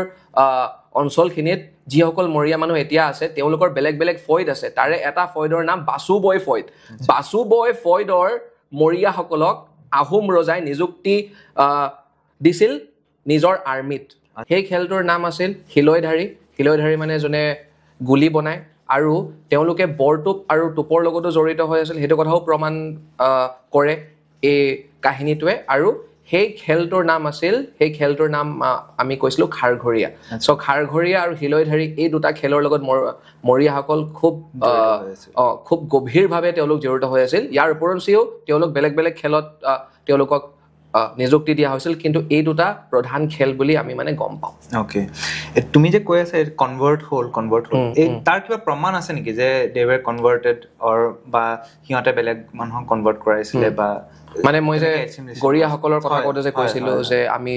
অঞ্চলখিনিত যিসকল মৰিয়া মানুহ এতিয়া আছে তেওঁলোকৰ বেলেগ বেলেগ ফয়দ আছে তাৰে এটা ফয়দৰ নাম বাচু বয় ফয়দ বাচু বয় ফয়দৰ মৰিয়াসকলক আহোম ৰজাই নিযুক্তি দিছিল নিজৰ আৰ্মিত সেই খেলটোৰ নাম আছিল শিলৈধাৰী শিলৈধাৰী মানে যোনে গুলী বনায় আৰু তেওঁলোকে বৰটোপ আৰু টোপৰ লগতো জড়িত হৈ আছিল সেইটো কথাও প্ৰমাণ কৰে এই কাহিনীটোৱে আৰু সেই খেলটোৰ নাম আছিল সেই খেলটোৰ নাম আমি কৈছিলোঁ খাৰঘৰীয়া চ' খাৰঘৰীয়া আৰু শিলৈধাৰী এই দুটা খেলৰ লগত মৰ মৰিয়াসকল খুব খুব গভীৰভাৱে তেওঁলোক জড়িত হৈ আছিল ইয়াৰ উপৰঞ্চিও তেওঁলোক বেলেগ বেলেগ খেলত তেওঁলোকক নিযুক্তি দিয়া হৈছিল কিন্তু এই দুটা প্ৰধান খেল বুলি আমি মানে গম পাওঁ অ'কে তুমি যে কৈ আছা কনভাৰ্ট হ'ল কনভাৰ্ট হ'ল এই তাৰ কিবা প্ৰমাণ আছে নেকি যে দেৱেৰ কনভাৰ্টেড অৰ বা সিহঁতে বেলেগ মানুহক কনভাৰ্ট কৰাইছিলে বা মানে মই যে গৰিয়াসকলৰ কথা কওঁতে যে কৈছিলোঁ যে আমি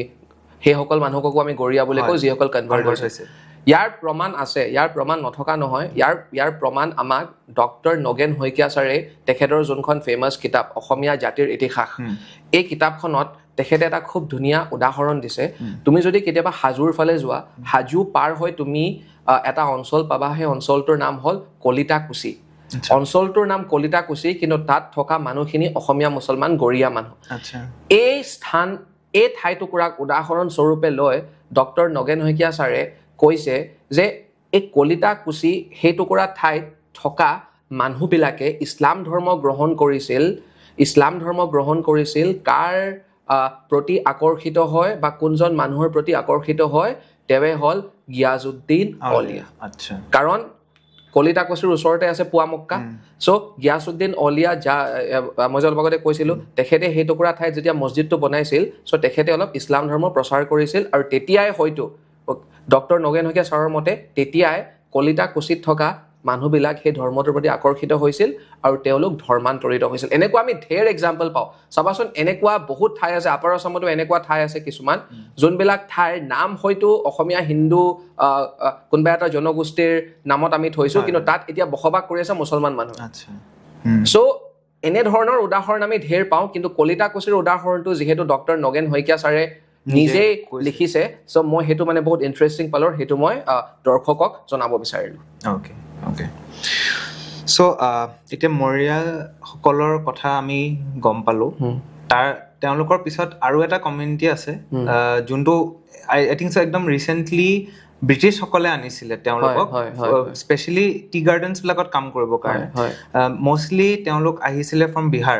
সেইসকল মানুহকো আমি গৰিয়া বুলি কওঁ যিসকল কনভাৰ্ট কৰিছে ইয়াৰ প্ৰমাণ আছে ইয়াৰ প্ৰমাণ নথকা নহয় ইয়াৰ ইয়াৰ প্ৰমাণ আমাক ডক্টৰ নগেন শইকীয়া ছাৰে তেখেতৰ যোনখন ফেমাছ কিতাপ অসমীয়া জাতিৰ ইতিহাস এই কিতাপখনত তেখেতে এটা খুব ধুনীয়া উদাহৰণ দিছে তুমি যদি কেতিয়াবা হাজোৰ ফালে যোৱা হাজু পাৰ হৈ তুমি এটা অঞ্চল পাবা সেই অঞ্চলটোৰ নাম হ'ল কলিতা কুচি অঞ্চলটোৰ নাম কলিতা কুচি কিন্তু তাত থকা মানুহখিনি অসমীয়া মুছলমান গৰীয়া মানুহ এই স্থান এই ঠাইটুকুৰাক উদাহৰণস্বৰূপে লৈ ডক্টৰ নগেন শইকীয়া ছাৰে কৈছে যে এই কলিতা কুচি সেইটুকুৰা ঠাইত থকা মানুহবিলাকে ইছলাম ধৰ্ম গ্ৰহণ কৰিছিল ইছলাম ধৰ্ম গ্ৰহণ কৰিছিল কাৰ প্ৰতি আকৰ্ষিত হয় বা কোনজন মানুহৰ প্ৰতি আকৰ্ষিত হয় তেওঁ হ'ল গিয়াজুদ্দিন অলিয়া আচ্ছা কাৰণ কলিতা কুচিৰ ওচৰতে আছে পুৱা মক্কা চ' গিয়াজুদ্দিন অলিয়া যা মই যে অলপ আগতে কৈছিলোঁ তেখেতে সেই টুকুৰা ঠাইত যেতিয়া মছজিদটো বনাইছিল চ' তেখেতে অলপ ইছলাম ধৰ্ম প্ৰচাৰ কৰিছিল আৰু তেতিয়াই হয়তো ডক্টৰ নগেন শইকীয়া ছাৰৰ মতে তেতিয়াই কলিতা কুচিত থকা মানুহবিলাক সেই ধৰ্মটোৰ প্ৰতি আকৰ্ষিত হৈছিল আৰু তেওঁলোক ধৰ্মান্তৰিত হৈছিল এনেকুৱা আমি ধেৰ এক্সাম্পল পাওঁ চাবাচোন এনেকুৱা বহুত ঠাই আছে আপাৰ অসমতো এনেকুৱা ঠাই আছে কিছুমান যোনবিলাক ঠাইৰ নাম হয়তো অসমীয়া হিন্দু কোনোবা এটা জনগোষ্ঠীৰ নামত আমি থৈছোঁ কিন্তু তাত এতিয়া বসবাস কৰি আছে মুছলমান মানুহ চ' এনেধৰণৰ উদাহৰণ আমি ধেৰ পাওঁ কিন্তু কলিতা কুচিৰ উদাহৰণটো যিহেতু ডক্টৰ নগেন শইকীয়া ছাৰে নিজেই লিখিছে চ' মই সেইটো মানে বহুত ইণ্টাৰেষ্টিং পালোঁ সেইটো মই দৰ্শকক জনাব বিচাৰিলোঁ চ' এতিয়া মৰিয়ালসকলৰ কথা আমি গম পালোঁ তাৰ তেওঁলোকৰ পিছত আৰু এটা কমিউনিটি আছে যোনটো আই থিংক একদম ৰিচেণ্টলি ব্ৰিটিছসকলে আনিছিলে তেওঁলোকক স্পেচিয়েলি টি গাৰ্ডেনছবিলাকত কাম কৰিবৰ কাৰণে মষ্টলি তেওঁলোক আহিছিলে ফ্ৰম বিহাৰ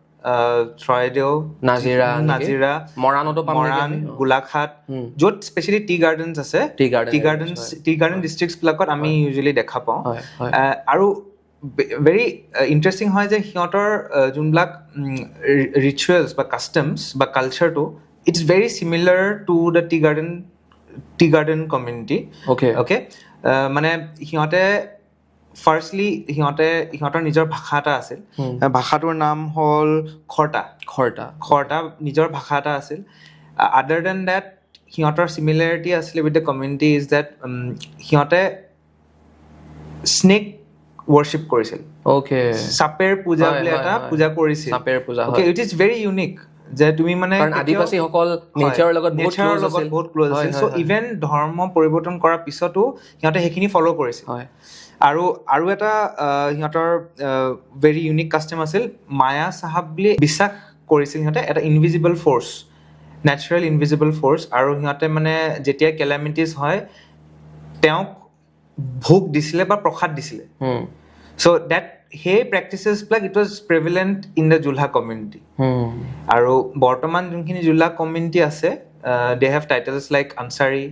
চৰাইদেউ নাজিৰা নাজিৰা মৰাণতো মৰাণ গোলাঘাট য'ত স্পেচিয়েলি টি গাৰ্ডেনছ আছে tea garden tea gardens tea garden ডিষ্ট্ৰিক্টবিলাকত আমি ইউজুৱেলি দেখা পাওঁ আৰু ভেৰি ইণ্টাৰেষ্টিং হয় যে সিহঁতৰ যোনবিলাক ৰিচুৱেলছ বা কাষ্টমছ বা কালচাৰটো it's very similar to the tea garden tea garden community okay okay মানে সিহঁতে ফাৰ্ষ্টলি সিহঁতে সিহঁতৰ নিজৰ ভাষা এটা আছিল ভাষাটোৰ নাম হ'ল খৰ্তা খৰ্তা খৰ্তা নিজৰ ভাষা এটা আছিল আদাৰ দেন ডেট সিহঁতৰ চিমিলাৰিটি আছিলে with the community is that সিহঁতে স্নেক ৱৰ্শ্বিপ কৰিছিল অ'কে চাপেৰ পূজা বুলি এটা পূজা কৰিছিল চাপেৰ পূজা okay it is very unique যে তুমি মানে আদিবাসীসকল নেচাৰৰ লগত নেচাৰৰ লগত বহুত ক্ল'জ আছিল চ' ইভেন ধৰ্ম পৰিৱৰ্তন কৰাৰ পিছতো সিহঁতে সেইখিনি ফ'ল' কৰিছিল হয় আৰু আৰু এটা সিহঁতৰ ভেৰি ইউনিক কাষ্টেম আছিল মায়া চাহাব বুলি বিশ্বাস কৰিছিল সিহঁতে এটা invisible force natural invisible force আৰু সিহঁতে মানে যেতিয়া কেলামিটিছ হয় তেওঁক ভোগ দিছিলে বা প্ৰসাদ দিছিলে চ' ডেট সেই প্ৰেক্টিচেছবিলাক it was prevalent in the Julha community আৰু বৰ্তমান যোনখিনি জোলহা কমিউনিটি আছে they have titles like Ansari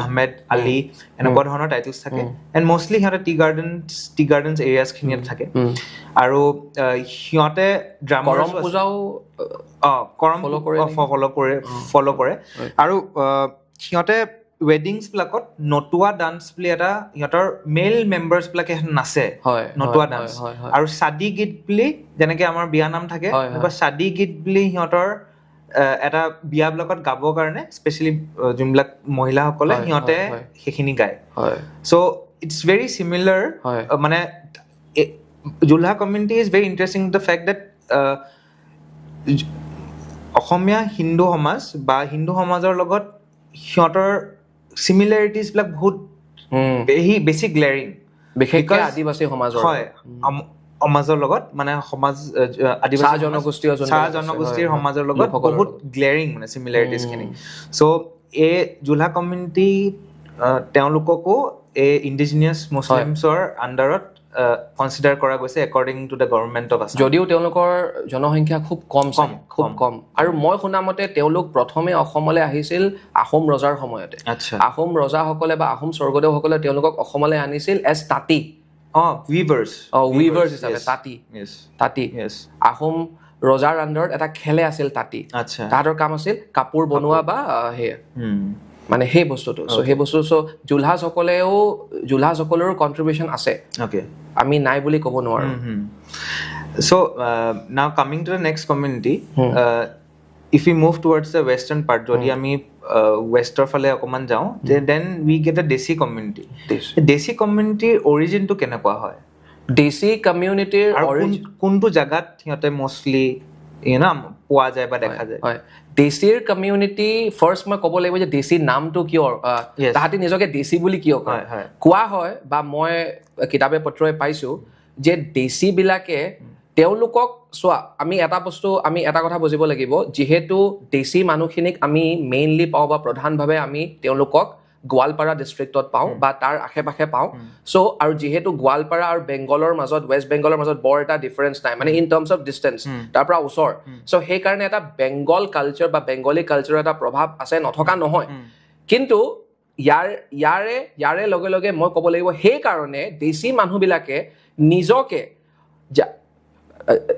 Ahmed Ali এনেকুৱা ধৰণৰ টাইটেলছ থাকে এণ্ড মষ্টলি সিহঁতে টি গাৰ্ডেন টি গাৰ্ডেনছ এৰিয়াজখিনিত থাকে আৰু সিহঁতে ফল' কৰে আৰু সিহঁতে ৱেডিংছ বিলাকত নতুৱা ডান্স বুলি এটা সিহঁতৰ মেইল মেম্বাৰ্ছবিলাকে নাচে নতুৱা ডান্স আৰু চাদি গীত বুলি যেনেকে আমাৰ বিয়া নাম থাকে চাদি গীত বুলি সিহঁতৰ এটা বিয়াবিলাকত গাবৰ কাৰণে স্পেচিয়েলি যোনবিলাক মহিলাসকলে সিহঁতে সেইখিনি গায় চ' ইটছ ভেৰি চিমিলাৰ মানে Jolha community is very interesting the fact that অসমীয়া হিন্দু সমাজ বা হিন্দু সমাজৰ লগত সিহঁতৰ চিমিলাৰিটিজবিলাক বহুত বেছি গ্লেয়াৰিং বিশেষকৈ আদিবাসী সমাজ হয় সমাজৰ লগত মানে সমাজ আদিবাসী জনগোষ্ঠীয় চাহ জনগোষ্ঠীৰ সমাজৰ লগত বহুত গ্লেয়াৰিং মানে চিমিলাৰিটিজখিনি চ' এই জোলহা কমিউনিটি তেওঁলোককো এই ইণ্ডিজিনিয়াছ মুছলিমছৰ আণ্ডাৰত কনচিডাৰ কৰা গৈছে according to the government of আছে যদিও তেওঁলোকৰ জনসংখ্যা খুব কম কম খুব কম আৰু মই শুনা মতে তেওঁলোক প্ৰথমে অসমলৈ আহিছিল আহোম ৰজাৰ সময়তে আচ্ছা আহোম ৰজাসকলে বা আহোম স্বৰ্গদেউসকলে তেওঁলোকক অসমলৈ আনিছিল এজ তাঁতি অঁ উইভাৰ্চ অঁ উইভাৰ্চ হিচাপে তাঁতি তাঁতি আহোম ৰজাৰ আণ্ডাৰত এটা খেলে আছিল তাঁতি আচ্ছা তাহাঁতৰ কাম আছিল কাপোৰ বনোৱা বা সেয়া মানে সেই বস্তুটো চ' সেই বস্তু চ' জোলহাজসকলেও জোলহাজসকলৰো কণ্ট্ৰিবিউশ্যন আছে অ'কে আমি নাই বুলি ক'ব নোৱাৰোঁ so' now coming to the next community if you move towards the western part যদি hmm. আমি ৱেষ্টৰ uh, ফালে অকণমান যাওঁ যে দেন উই গেট এ দেশী কমিউনিটি দেশী কমিউনিটিৰ অৰিজিনটো কেনেকুৱা হয় দেশী কমিউনিটিৰ কোনটো জেগাত সিহঁতে মষ্টলি ইউ পোৱা যায় বা দেখা যায় হয় দেশীৰ কমিউনিটি ফাৰ্ষ্ট মই ক'ব লাগিব যে দেশী নামটো কিয় তাহাঁতি নিজকে দেশী বুলি কিয় কয় কোৱা হয় বা মই কিতাপে পত্ৰই পাইছোঁ যে দেশীবিলাকে তেওঁলোকক চোৱা আমি এটা বস্তু আমি এটা কথা বুজিব লাগিব যিহেতু দেশী মানুহখিনিক আমি মেইনলি পাওঁ বা প্ৰধানভাৱে আমি তেওঁলোকক গোৱালপাৰা ডিষ্ট্ৰিক্টত পাওঁ বা তাৰ আশে পাশে পাওঁ চ' আৰু যিহেতু গোৱালপাৰা আৰু বেংগলৰ মাজত ৱেষ্ট বেংগলৰ মাজত বৰ এটা ডিফাৰেঞ্চ নাই মানে ইন টাৰ্মছ অফ ডিষ্টেঞ্চ তাৰ পৰা ওচৰ চ' সেইকাৰণে এটা বেংগল কালচাৰ বা বেংগলী কালচাৰৰ এটা প্ৰভাৱ আছে নথকা নহয় কিন্তু ইয়াৰ ইয়াৰে ইয়াৰে লগে লগে মই ক'ব লাগিব সেইকাৰণে দেশী মানুহবিলাকে নিজকে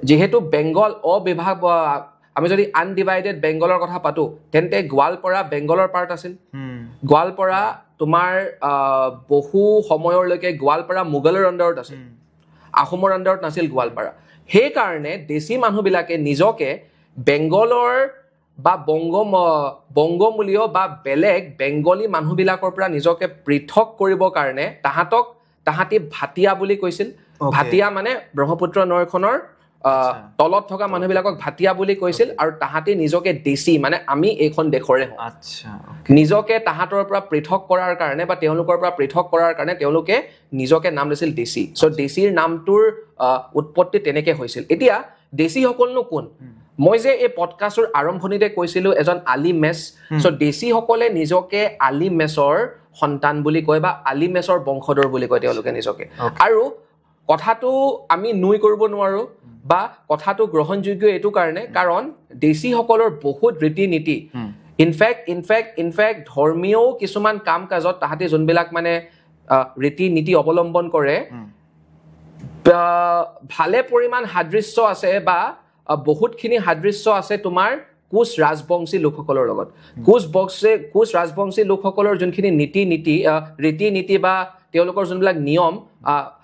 যিহেতু বেংগল অবিভাগ আমি যদি আনডিভাইডেড বেংগলৰ কথা পাতো তেন্তে গোৱালপাৰা বেংগলৰ পাৰ্ট আছিল গোৱালপাৰা তোমাৰ বহু সময়লৈকে গোৱালপাৰা মোগলৰ আণ্ডাৰত আছিল আহোমৰ আণ্ডাৰত নাছিল গোৱালপাৰা সেইকাৰণে দেশী মানুহবিলাকে নিজকে বেংগলৰ বা বংগ বংগমূলীয় বা বেলেগ বেংগলী মানুহবিলাকৰ পৰা নিজকে পৃথক কৰিবৰ কাৰণে তাহাঁতক তাহাঁতি ভাটিয়া বুলি কৈছিল ভাটিয়া মানে ব্ৰহ্মপুত্ৰ নৈখনৰ তলত থকা মানুহবিলাকক ভাটিয়া বুলি কৈছিল আৰু তাহাঁতি নিজকে দেচি মানে আমি এইখন দেশৰে হওঁ নিজকে তাহাঁতৰ পৰা পৃথক কৰাৰ কাৰণে বা তেওঁলোকৰ পৰা পৃথক কৰাৰ কাৰণে তেওঁলোকে নিজকে নাম লৈছিল দেচি চ' দেচিৰ নামটোৰ উৎপত্তি তেনেকে হৈছিল এতিয়া দেশীসকলনো কোন মই যে এই পডকাষ্টৰ আৰম্ভণিতে কৈছিলোঁ এজন আলি মেচ চ' দেশীসকলে নিজকে আলি মেচৰ সন্তান বুলি কয় বা আলি মেচৰ বংশধৰ বুলি কয় তেওঁলোকে নিজকে আৰু কথাটো আমি নুই কৰিব নোৱাৰোঁ বা কথাটো গ্ৰহণযোগ্য এইটো কাৰণে কাৰণ দেশীসকলৰ বহুত ৰীতি নীতি ইনফেক্ট ইনফেক্ট ইনফেক্ট ধৰ্মীয় কিছুমান কাম কাজত তাহাঁতি যোনবিলাক মানে ৰীতি নীতি অৱলম্বন কৰে ভালে পৰিমাণ সাদৃশ্য আছে বা বহুতখিনি সাদৃশ্য আছে তোমাৰ কোচ ৰাজবংশী লোকসকলৰ লগত কোচ বংশী কোচ ৰাজবংশী লোকসকলৰ যোনখিনি নীতি নীতি ৰীতি নীতি বা তেওঁলোকৰ যোনবিলাক নিয়ম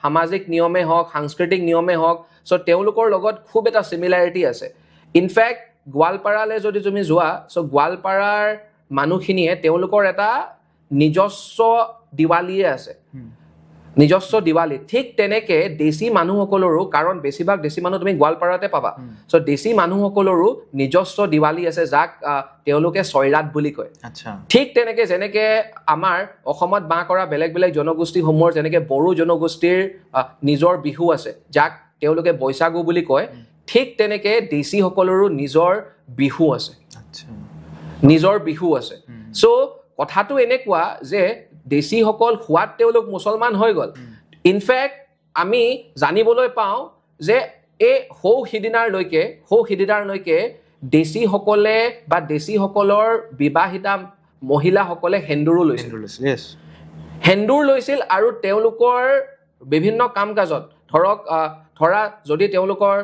সামাজিক নিয়মেই হওক সাংস্কৃতিক নিয়মেই হওক চ' তেওঁলোকৰ লগত খুব এটা চিমিলাৰিটি আছে ইনফেক্ট গোৱালপাৰালৈ যদি তুমি যোৱা চ' গোৱালপাৰাৰ মানুহখিনিয়ে তেওঁলোকৰ এটা নিজস্ব দিৱালীয়ে আছে নিজস্ব দিৱালী ঠিক তেনেকে দেশী মানুহসকলৰো কাৰণ বেছিভাগ দেশী মানুহ তুমি গোৱালপাৰাতে পাবা চ' দেশী মানুহসকলৰো নিজস্ব দিৱালী আছে যাক তেওঁলোকে চৈৰাত বুলি কয় আচ্ছা ঠিক তেনেকে যেনেকে আমাৰ অসমত বাঁহ কৰা বেলেগ বেলেগ জনগোষ্ঠীসমূহৰ যেনেকে বড়ো জনগোষ্ঠীৰ নিজৰ বিহু আছে যাক তেওঁলোকে বৈশাগু বুলি কয় ঠিক তেনেকৈ দেশীসকলৰো নিজৰ বিহু আছে নিজৰ বিহু আছে চ' কথাটো এনেকুৱা যে দেশীসকল হোৱাত তেওঁলোক মুছলমান হৈ গ'ল ইনফেক্ট আমি জানিবলৈ পাওঁ যে এই সৌ সিদিনাৰলৈকে সৌ সিদিনাৰলৈকে দেশীসকলে বা দেশীসকলৰ বিবাহিতা মহিলাসকলে সেন্দুৰো লৈছিল সেন্দুৰ লৈছিল আৰু তেওঁলোকৰ বিভিন্ন কাম কাজত ধৰক ধৰা যদি তেওঁলোকৰ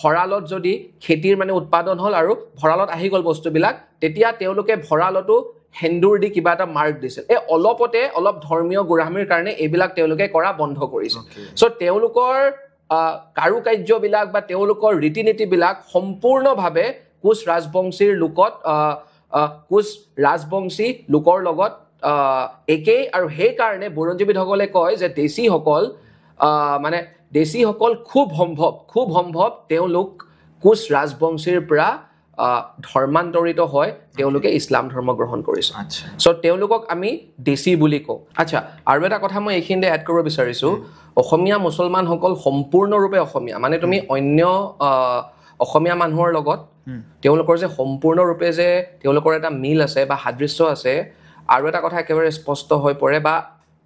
ভঁৰালত যদি খেতিৰ মানে উৎপাদন হ'ল আৰু ভঁৰালত আহি গ'ল বস্তুবিলাক তেতিয়া তেওঁলোকে ভঁৰালতো সেন্দুৰ দি কিবা এটা মাৰ্ক দিছিল এই অলপতে অলপ ধৰ্মীয় গোৰাহামীৰ কাৰণে এইবিলাক তেওঁলোকে কৰা বন্ধ কৰিছিল চ' তেওঁলোকৰ কাৰুকাৰ্যবিলাক বা তেওঁলোকৰ ৰীতি নীতিবিলাক সম্পূৰ্ণভাৱে কোচ ৰাজবংশীৰ লোকত কোচ ৰাজবংশী লোকৰ লগত একেই আৰু সেইকাৰণে বুৰঞ্জীবিদসকলে কয় যে দেশীসকল মানে দেশীসকল খুব সম্ভৱ খুব সম্ভৱ তেওঁলোক কোচ ৰাজবংশীৰ পৰা ধৰ্মান্তৰিত হয় তেওঁলোকে ইছলাম ধৰ্ম গ্ৰহণ কৰিছে চ' তেওঁলোকক আমি দেশী বুলি কওঁ আচ্ছা আৰু এটা কথা মই এইখিনিতে এড কৰিব বিচাৰিছোঁ অসমীয়া মুছলমানসকল সম্পূৰ্ণৰূপে অসমীয়া মানে তুমি অন্য অসমীয়া মানুহৰ লগত তেওঁলোকৰ যে সম্পূৰ্ণৰূপে যে তেওঁলোকৰ এটা মিল আছে বা সাদৃশ্য আছে আৰু এটা কথা একেবাৰে স্পষ্ট হৈ পৰে বা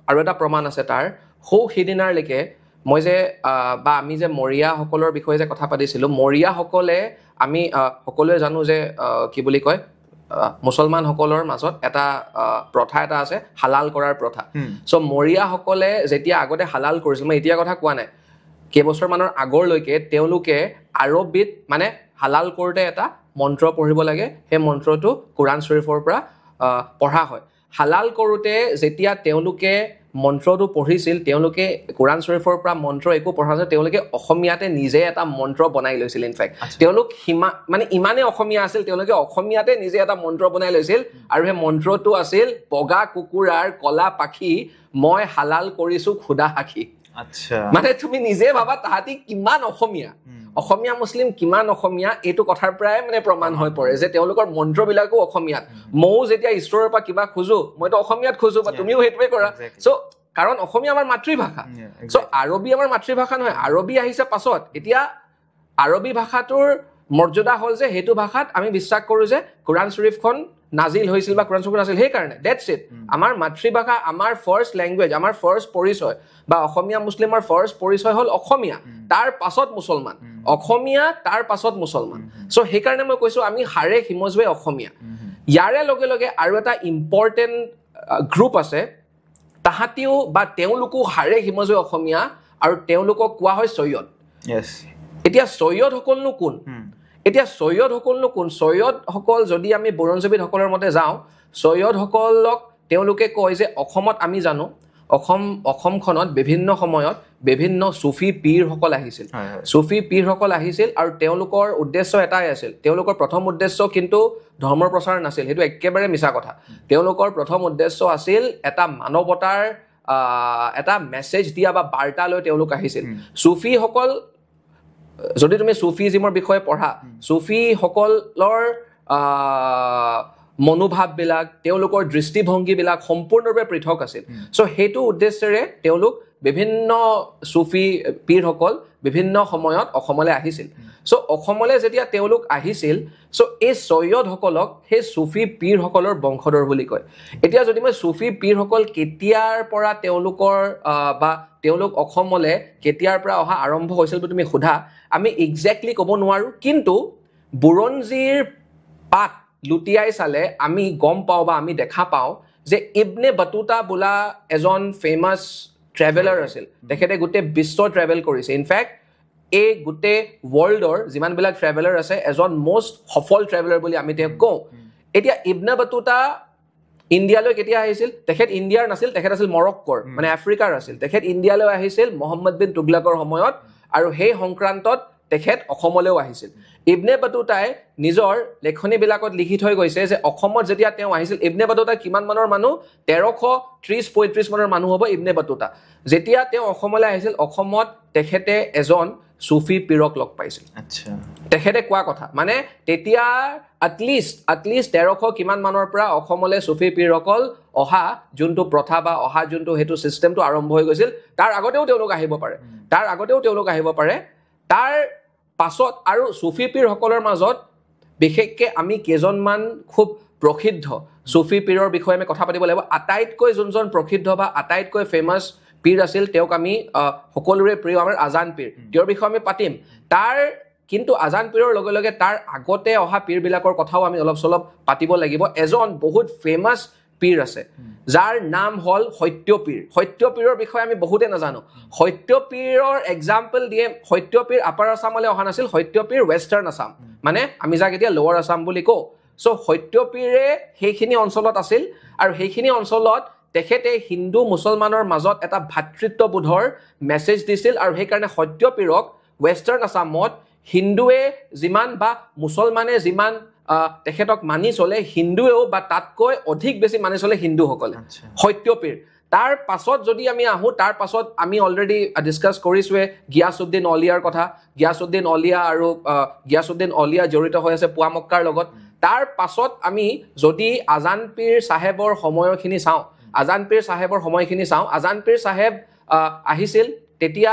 আৰু এটা প্ৰমাণ আছে তাৰ সৌ সিদিনাৰলৈকে মই যে বা আমি যে মৰিয়াসকলৰ বিষয়ে যে কথা পাতিছিলোঁ মৰিয়াসকলে আমি সকলোৱে জানো যে কি বুলি কয় মুছলমানসকলৰ মাজত এটা প্ৰথা এটা আছে হালাল কৰাৰ প্ৰথা চ' মৰিয়াসকলে যেতিয়া আগতে হালাল কৰিছিল মই এতিয়া কথা কোৱা নাই কেইবছৰমানৰ আগৰলৈকে তেওঁলোকে আৰবিত মানে হালাল কৰোঁতে এটা মন্ত্ৰ পঢ়িব লাগে সেই মন্ত্ৰটো কোৰাণ শ্বৰীফৰ পৰা পঢ়া হয় হালাল কৰোঁতে যেতিয়া তেওঁলোকে মন্ত্ৰটো পঢ়িছিল তেওঁলোকে কোৰাণ শ্বৰীফৰ পৰা মন্ত্ৰ একো পঢ়া নাছিল তেওঁলোকে অসমীয়াতে নিজে এটা মন্ত্ৰ বনাই লৈছিল ইনফেক্ট তেওঁলোক সিমান মানে ইমানেই অসমীয়া আছিল তেওঁলোকে অসমীয়াতে নিজে এটা মন্ত্ৰ বনাই লৈছিল আৰু সেই মন্ত্ৰটো আছিল বগা কুকুৰাৰ কলা পাখি মই হালাল কৰিছোঁ খুদা সাক্ষী আচ্ছা মানে তুমি নিজে ভাবা তাহাঁতি কিমান অসমীয়া অসমীয়া মুছলিম কিমান অসমীয়া এইটো কথাৰ পৰাই মানে প্ৰমাণ হৈ পৰে যে তেওঁলোকৰ মন্ত্ৰবিলাকো অসমীয়াত ময়ো যেতিয়া ঈশ্বৰৰ পৰা কিবা খোজো মইতো অসমীয়াত খোজো বা তুমিও সেইটোৱে কৰা চ' কাৰণ অসমীয়া আমাৰ মাতৃভাষা চ' আৰবী আমাৰ মাতৃভাষা নহয় আৰবী আহিছে পাছত এতিয়া আৰবী ভাষাটোৰ মৰ্যাদা হ'ল যে সেইটো ভাষাত আমি বিশ্বাস কৰোঁ যে কোৰাণ শ্বৰীফখন নাজিল হৈছিল বা কোৰাণ চকুৰ আছিল সেইকাৰণে ডেটছ ইট আমাৰ মাতৃভাষা আমাৰ ফাৰ্ষ্ট লেংগুৱেজ আমাৰ ফাৰ্ষ্ট পৰিচয় বা অসমীয়া মুছলিমৰ ফাৰ্ষ্ট পৰিচয় হ'ল অসমীয়া তাৰ পাছত মুছলমান অসমীয়া তাৰ পাছত মুছলমান চ' সেইকাৰণে মই কৈছোঁ আমি হাৰে সিমজুৱে অসমীয়া ইয়াৰে লগে লগে আৰু এটা ইম্পৰ্টেণ্ট গ্ৰুপ আছে তাহাঁতিও বা তেওঁলোকো হাৰে সিমজুৱে অসমীয়া আৰু তেওঁলোকক কোৱা হয় চৈয়দ এতিয়া চৈয়দসকলনো কোন এতিয়া চৈয়দসকলনো কোন চৈয়দসকল যদি আমি বুৰঞ্জীবিদসকলৰ মতে যাওঁ চৈয়দসকলক তেওঁলোকে কয় যে অসমত আমি জানো অসম অসমখনত বিভিন্ন সময়ত বিভিন্ন চুফি পীৰসকল আহিছিল চুফি পীৰসকল আহিছিল আৰু তেওঁলোকৰ উদ্দেশ্য এটাই আছিল তেওঁলোকৰ প্ৰথম উদ্দেশ্য কিন্তু ধৰ্মৰ প্ৰচাৰ নাছিল সেইটো একেবাৰে মিছা কথা তেওঁলোকৰ প্ৰথম উদ্দেশ্য আছিল এটা মানৱতাৰ এটা মেছেজ দিয়া বা বাৰ্তা লৈ তেওঁলোক আহিছিল চুফিসকল যদি তুমি চুফিজিমৰ বিষয়ে পঢ়া চুফিসকলৰ মনোভাৱবিলাক তেওঁলোকৰ দৃষ্টিভংগীবিলাক সম্পূৰ্ণৰূপে পৃথক আছিল চ' সেইটো উদ্দেশ্যেৰে তেওঁলোক বিভিন্ন চুফি পীৰসকল বিভিন্ন সময়ত অসমলৈ আহিছিল চ' অসমলৈ যেতিয়া তেওঁলোক আহিছিল চ' এই চৈয়দসকলক সেই চুফি পীৰসকলৰ বংশধৰ বুলি কয় এতিয়া যদি মই চুফি পীৰসকল কেতিয়াৰ পৰা তেওঁলোকৰ বা তেওঁলোক অসমলৈ কেতিয়াৰ পৰা অহা আৰম্ভ হৈছিল বুলি তুমি সোধা আমি একজেক্টলি ক'ব নোৱাৰোঁ কিন্তু বুৰঞ্জীৰ পাত লুটিয়াই চালে আমি গম পাওঁ বা আমি দেখা পাওঁ যে ইবনে বাটুতা বোলা এজন ফেমাছ ট্ৰেভেলাৰ আছিল তেখেতে গোটেই বিশ্ব ট্ৰেভেল কৰিছে ইনফেক্ট এই গোটেই ৱৰ্ল্ডৰ যিমানবিলাক ট্ৰেভেলাৰ আছে এজন মষ্ট সফল ট্ৰেভেলাৰ বুলি আমি তেওঁক কওঁ এতিয়া ইবনা বাটুটা ইণ্ডিয়ালৈ কেতিয়া আহিছিল তেখেত ইণ্ডিয়াৰ নাছিল তেখেত আছিল মৰক্কৰ মানে আফ্ৰিকাৰ আছিল তেখেত ইণ্ডিয়ালৈ আহিছিল মহম্মদ বিন তুগলাকৰ সময়ত আৰু সেই সংক্ৰান্তত তেখেত অসমলৈও আহিছিল ইবনে বাটুটাই নিজৰ লেখনিবিলাকত লিখি থৈ গৈছে যে অসমত যেতিয়া তেওঁ আহিছিল ইবনে বাটুটা কিমান মানৰ মানুহ তেৰশ ত্ৰিছ পঁয়ত্ৰিছ মানৰ মানুহ হ'ব ইবনে বাটুটা যেতিয়া তেওঁ অসমলৈ আহিছিল অসমত তেখেতে এজন চুফী পীৰক লগ পাইছিল আচ্ছা তেখেতে কোৱা কথা মানে তেতিয়া এটলিষ্ট এটলিষ্ট তেৰশ কিমান মানৰ পৰা অসমলৈ চুফি পীৰসকল অহা যোনটো প্ৰথা বা অহা যোনটো সেইটো ছিষ্টেমটো আৰম্ভ হৈ গৈছিল তাৰ আগতেও তেওঁলোক আহিব পাৰে তাৰ আগতেও তেওঁলোক আহিব পাৰে তাৰ পাছত আৰু চুফি পীৰসকলৰ মাজত বিশেষকৈ আমি কেইজনমান খুব প্ৰসিদ্ধ চুফি পীৰৰ বিষয়ে আমি কথা পাতিব লাগিব আটাইতকৈ যোনজন প্ৰসিদ্ধ বা আটাইতকৈ ফেমাছ পীৰ আছিল তেওঁক আমি সকলোৰে প্ৰিয় আমাৰ আজান পীৰ তেওঁৰ বিষয়ে আমি পাতিম তাৰ কিন্তু আজান পীৰৰ লগে লগে তাৰ আগতে অহা পীৰবিলাকৰ কথাও আমি অলপ চলপ পাতিব লাগিব এজন বহুত ফেমাছ পীৰ আছে যাৰ নাম হ'ল সত্যপীৰ সত্যপীৰৰ বিষয়ে আমি বহুতে নাজানো সত্যপীৰৰ এক্সাম্পল দিয়ে সত্যপীৰ আপাৰ আছামলৈ অহা নাছিল সত্যপীৰ ৱেষ্টাৰ্ণ আছাম মানে আমি যাক এতিয়া লৱাৰ আছাম বুলি কওঁ চ' সত্যপীৰে সেইখিনি অঞ্চলত আছিল আৰু সেইখিনি অঞ্চলত তেখেতে হিন্দু মুছলমানৰ মাজত এটা ভাতৃত্ববোধৰ মেছেজ দিছিল আৰু সেইকাৰণে সত্যপীৰক ৱেষ্টাৰ্ণ আছামত হিন্দুৱে যিমান বা মুছলমানে যিমান তেখেতক মানি চলে হিন্দুৱেও বা তাতকৈ অধিক বেছি মানি চলে হিন্দুসকলে সত্যপীৰ তাৰ পাছত যদি আমি আহোঁ তাৰ পাছত আমি অলৰেডি ডিছকাছ কৰিছোৱে গিয়াছুদ্দিন অলিয়াৰ কথা গিয়াছুদ্দিন অলিয়া আৰু গিয়াছুদ্দিন অলিয়া জড়িত হৈ আছে পুৱামক্কাৰ লগত তাৰ পাছত আমি যদি আজান পীৰ চাহেবৰ সময়খিনি চাওঁ আজান পীৰ চাহেবৰ সময়খিনি চাওঁ আজান পীৰ চাহেব আহিছিল তেতিয়া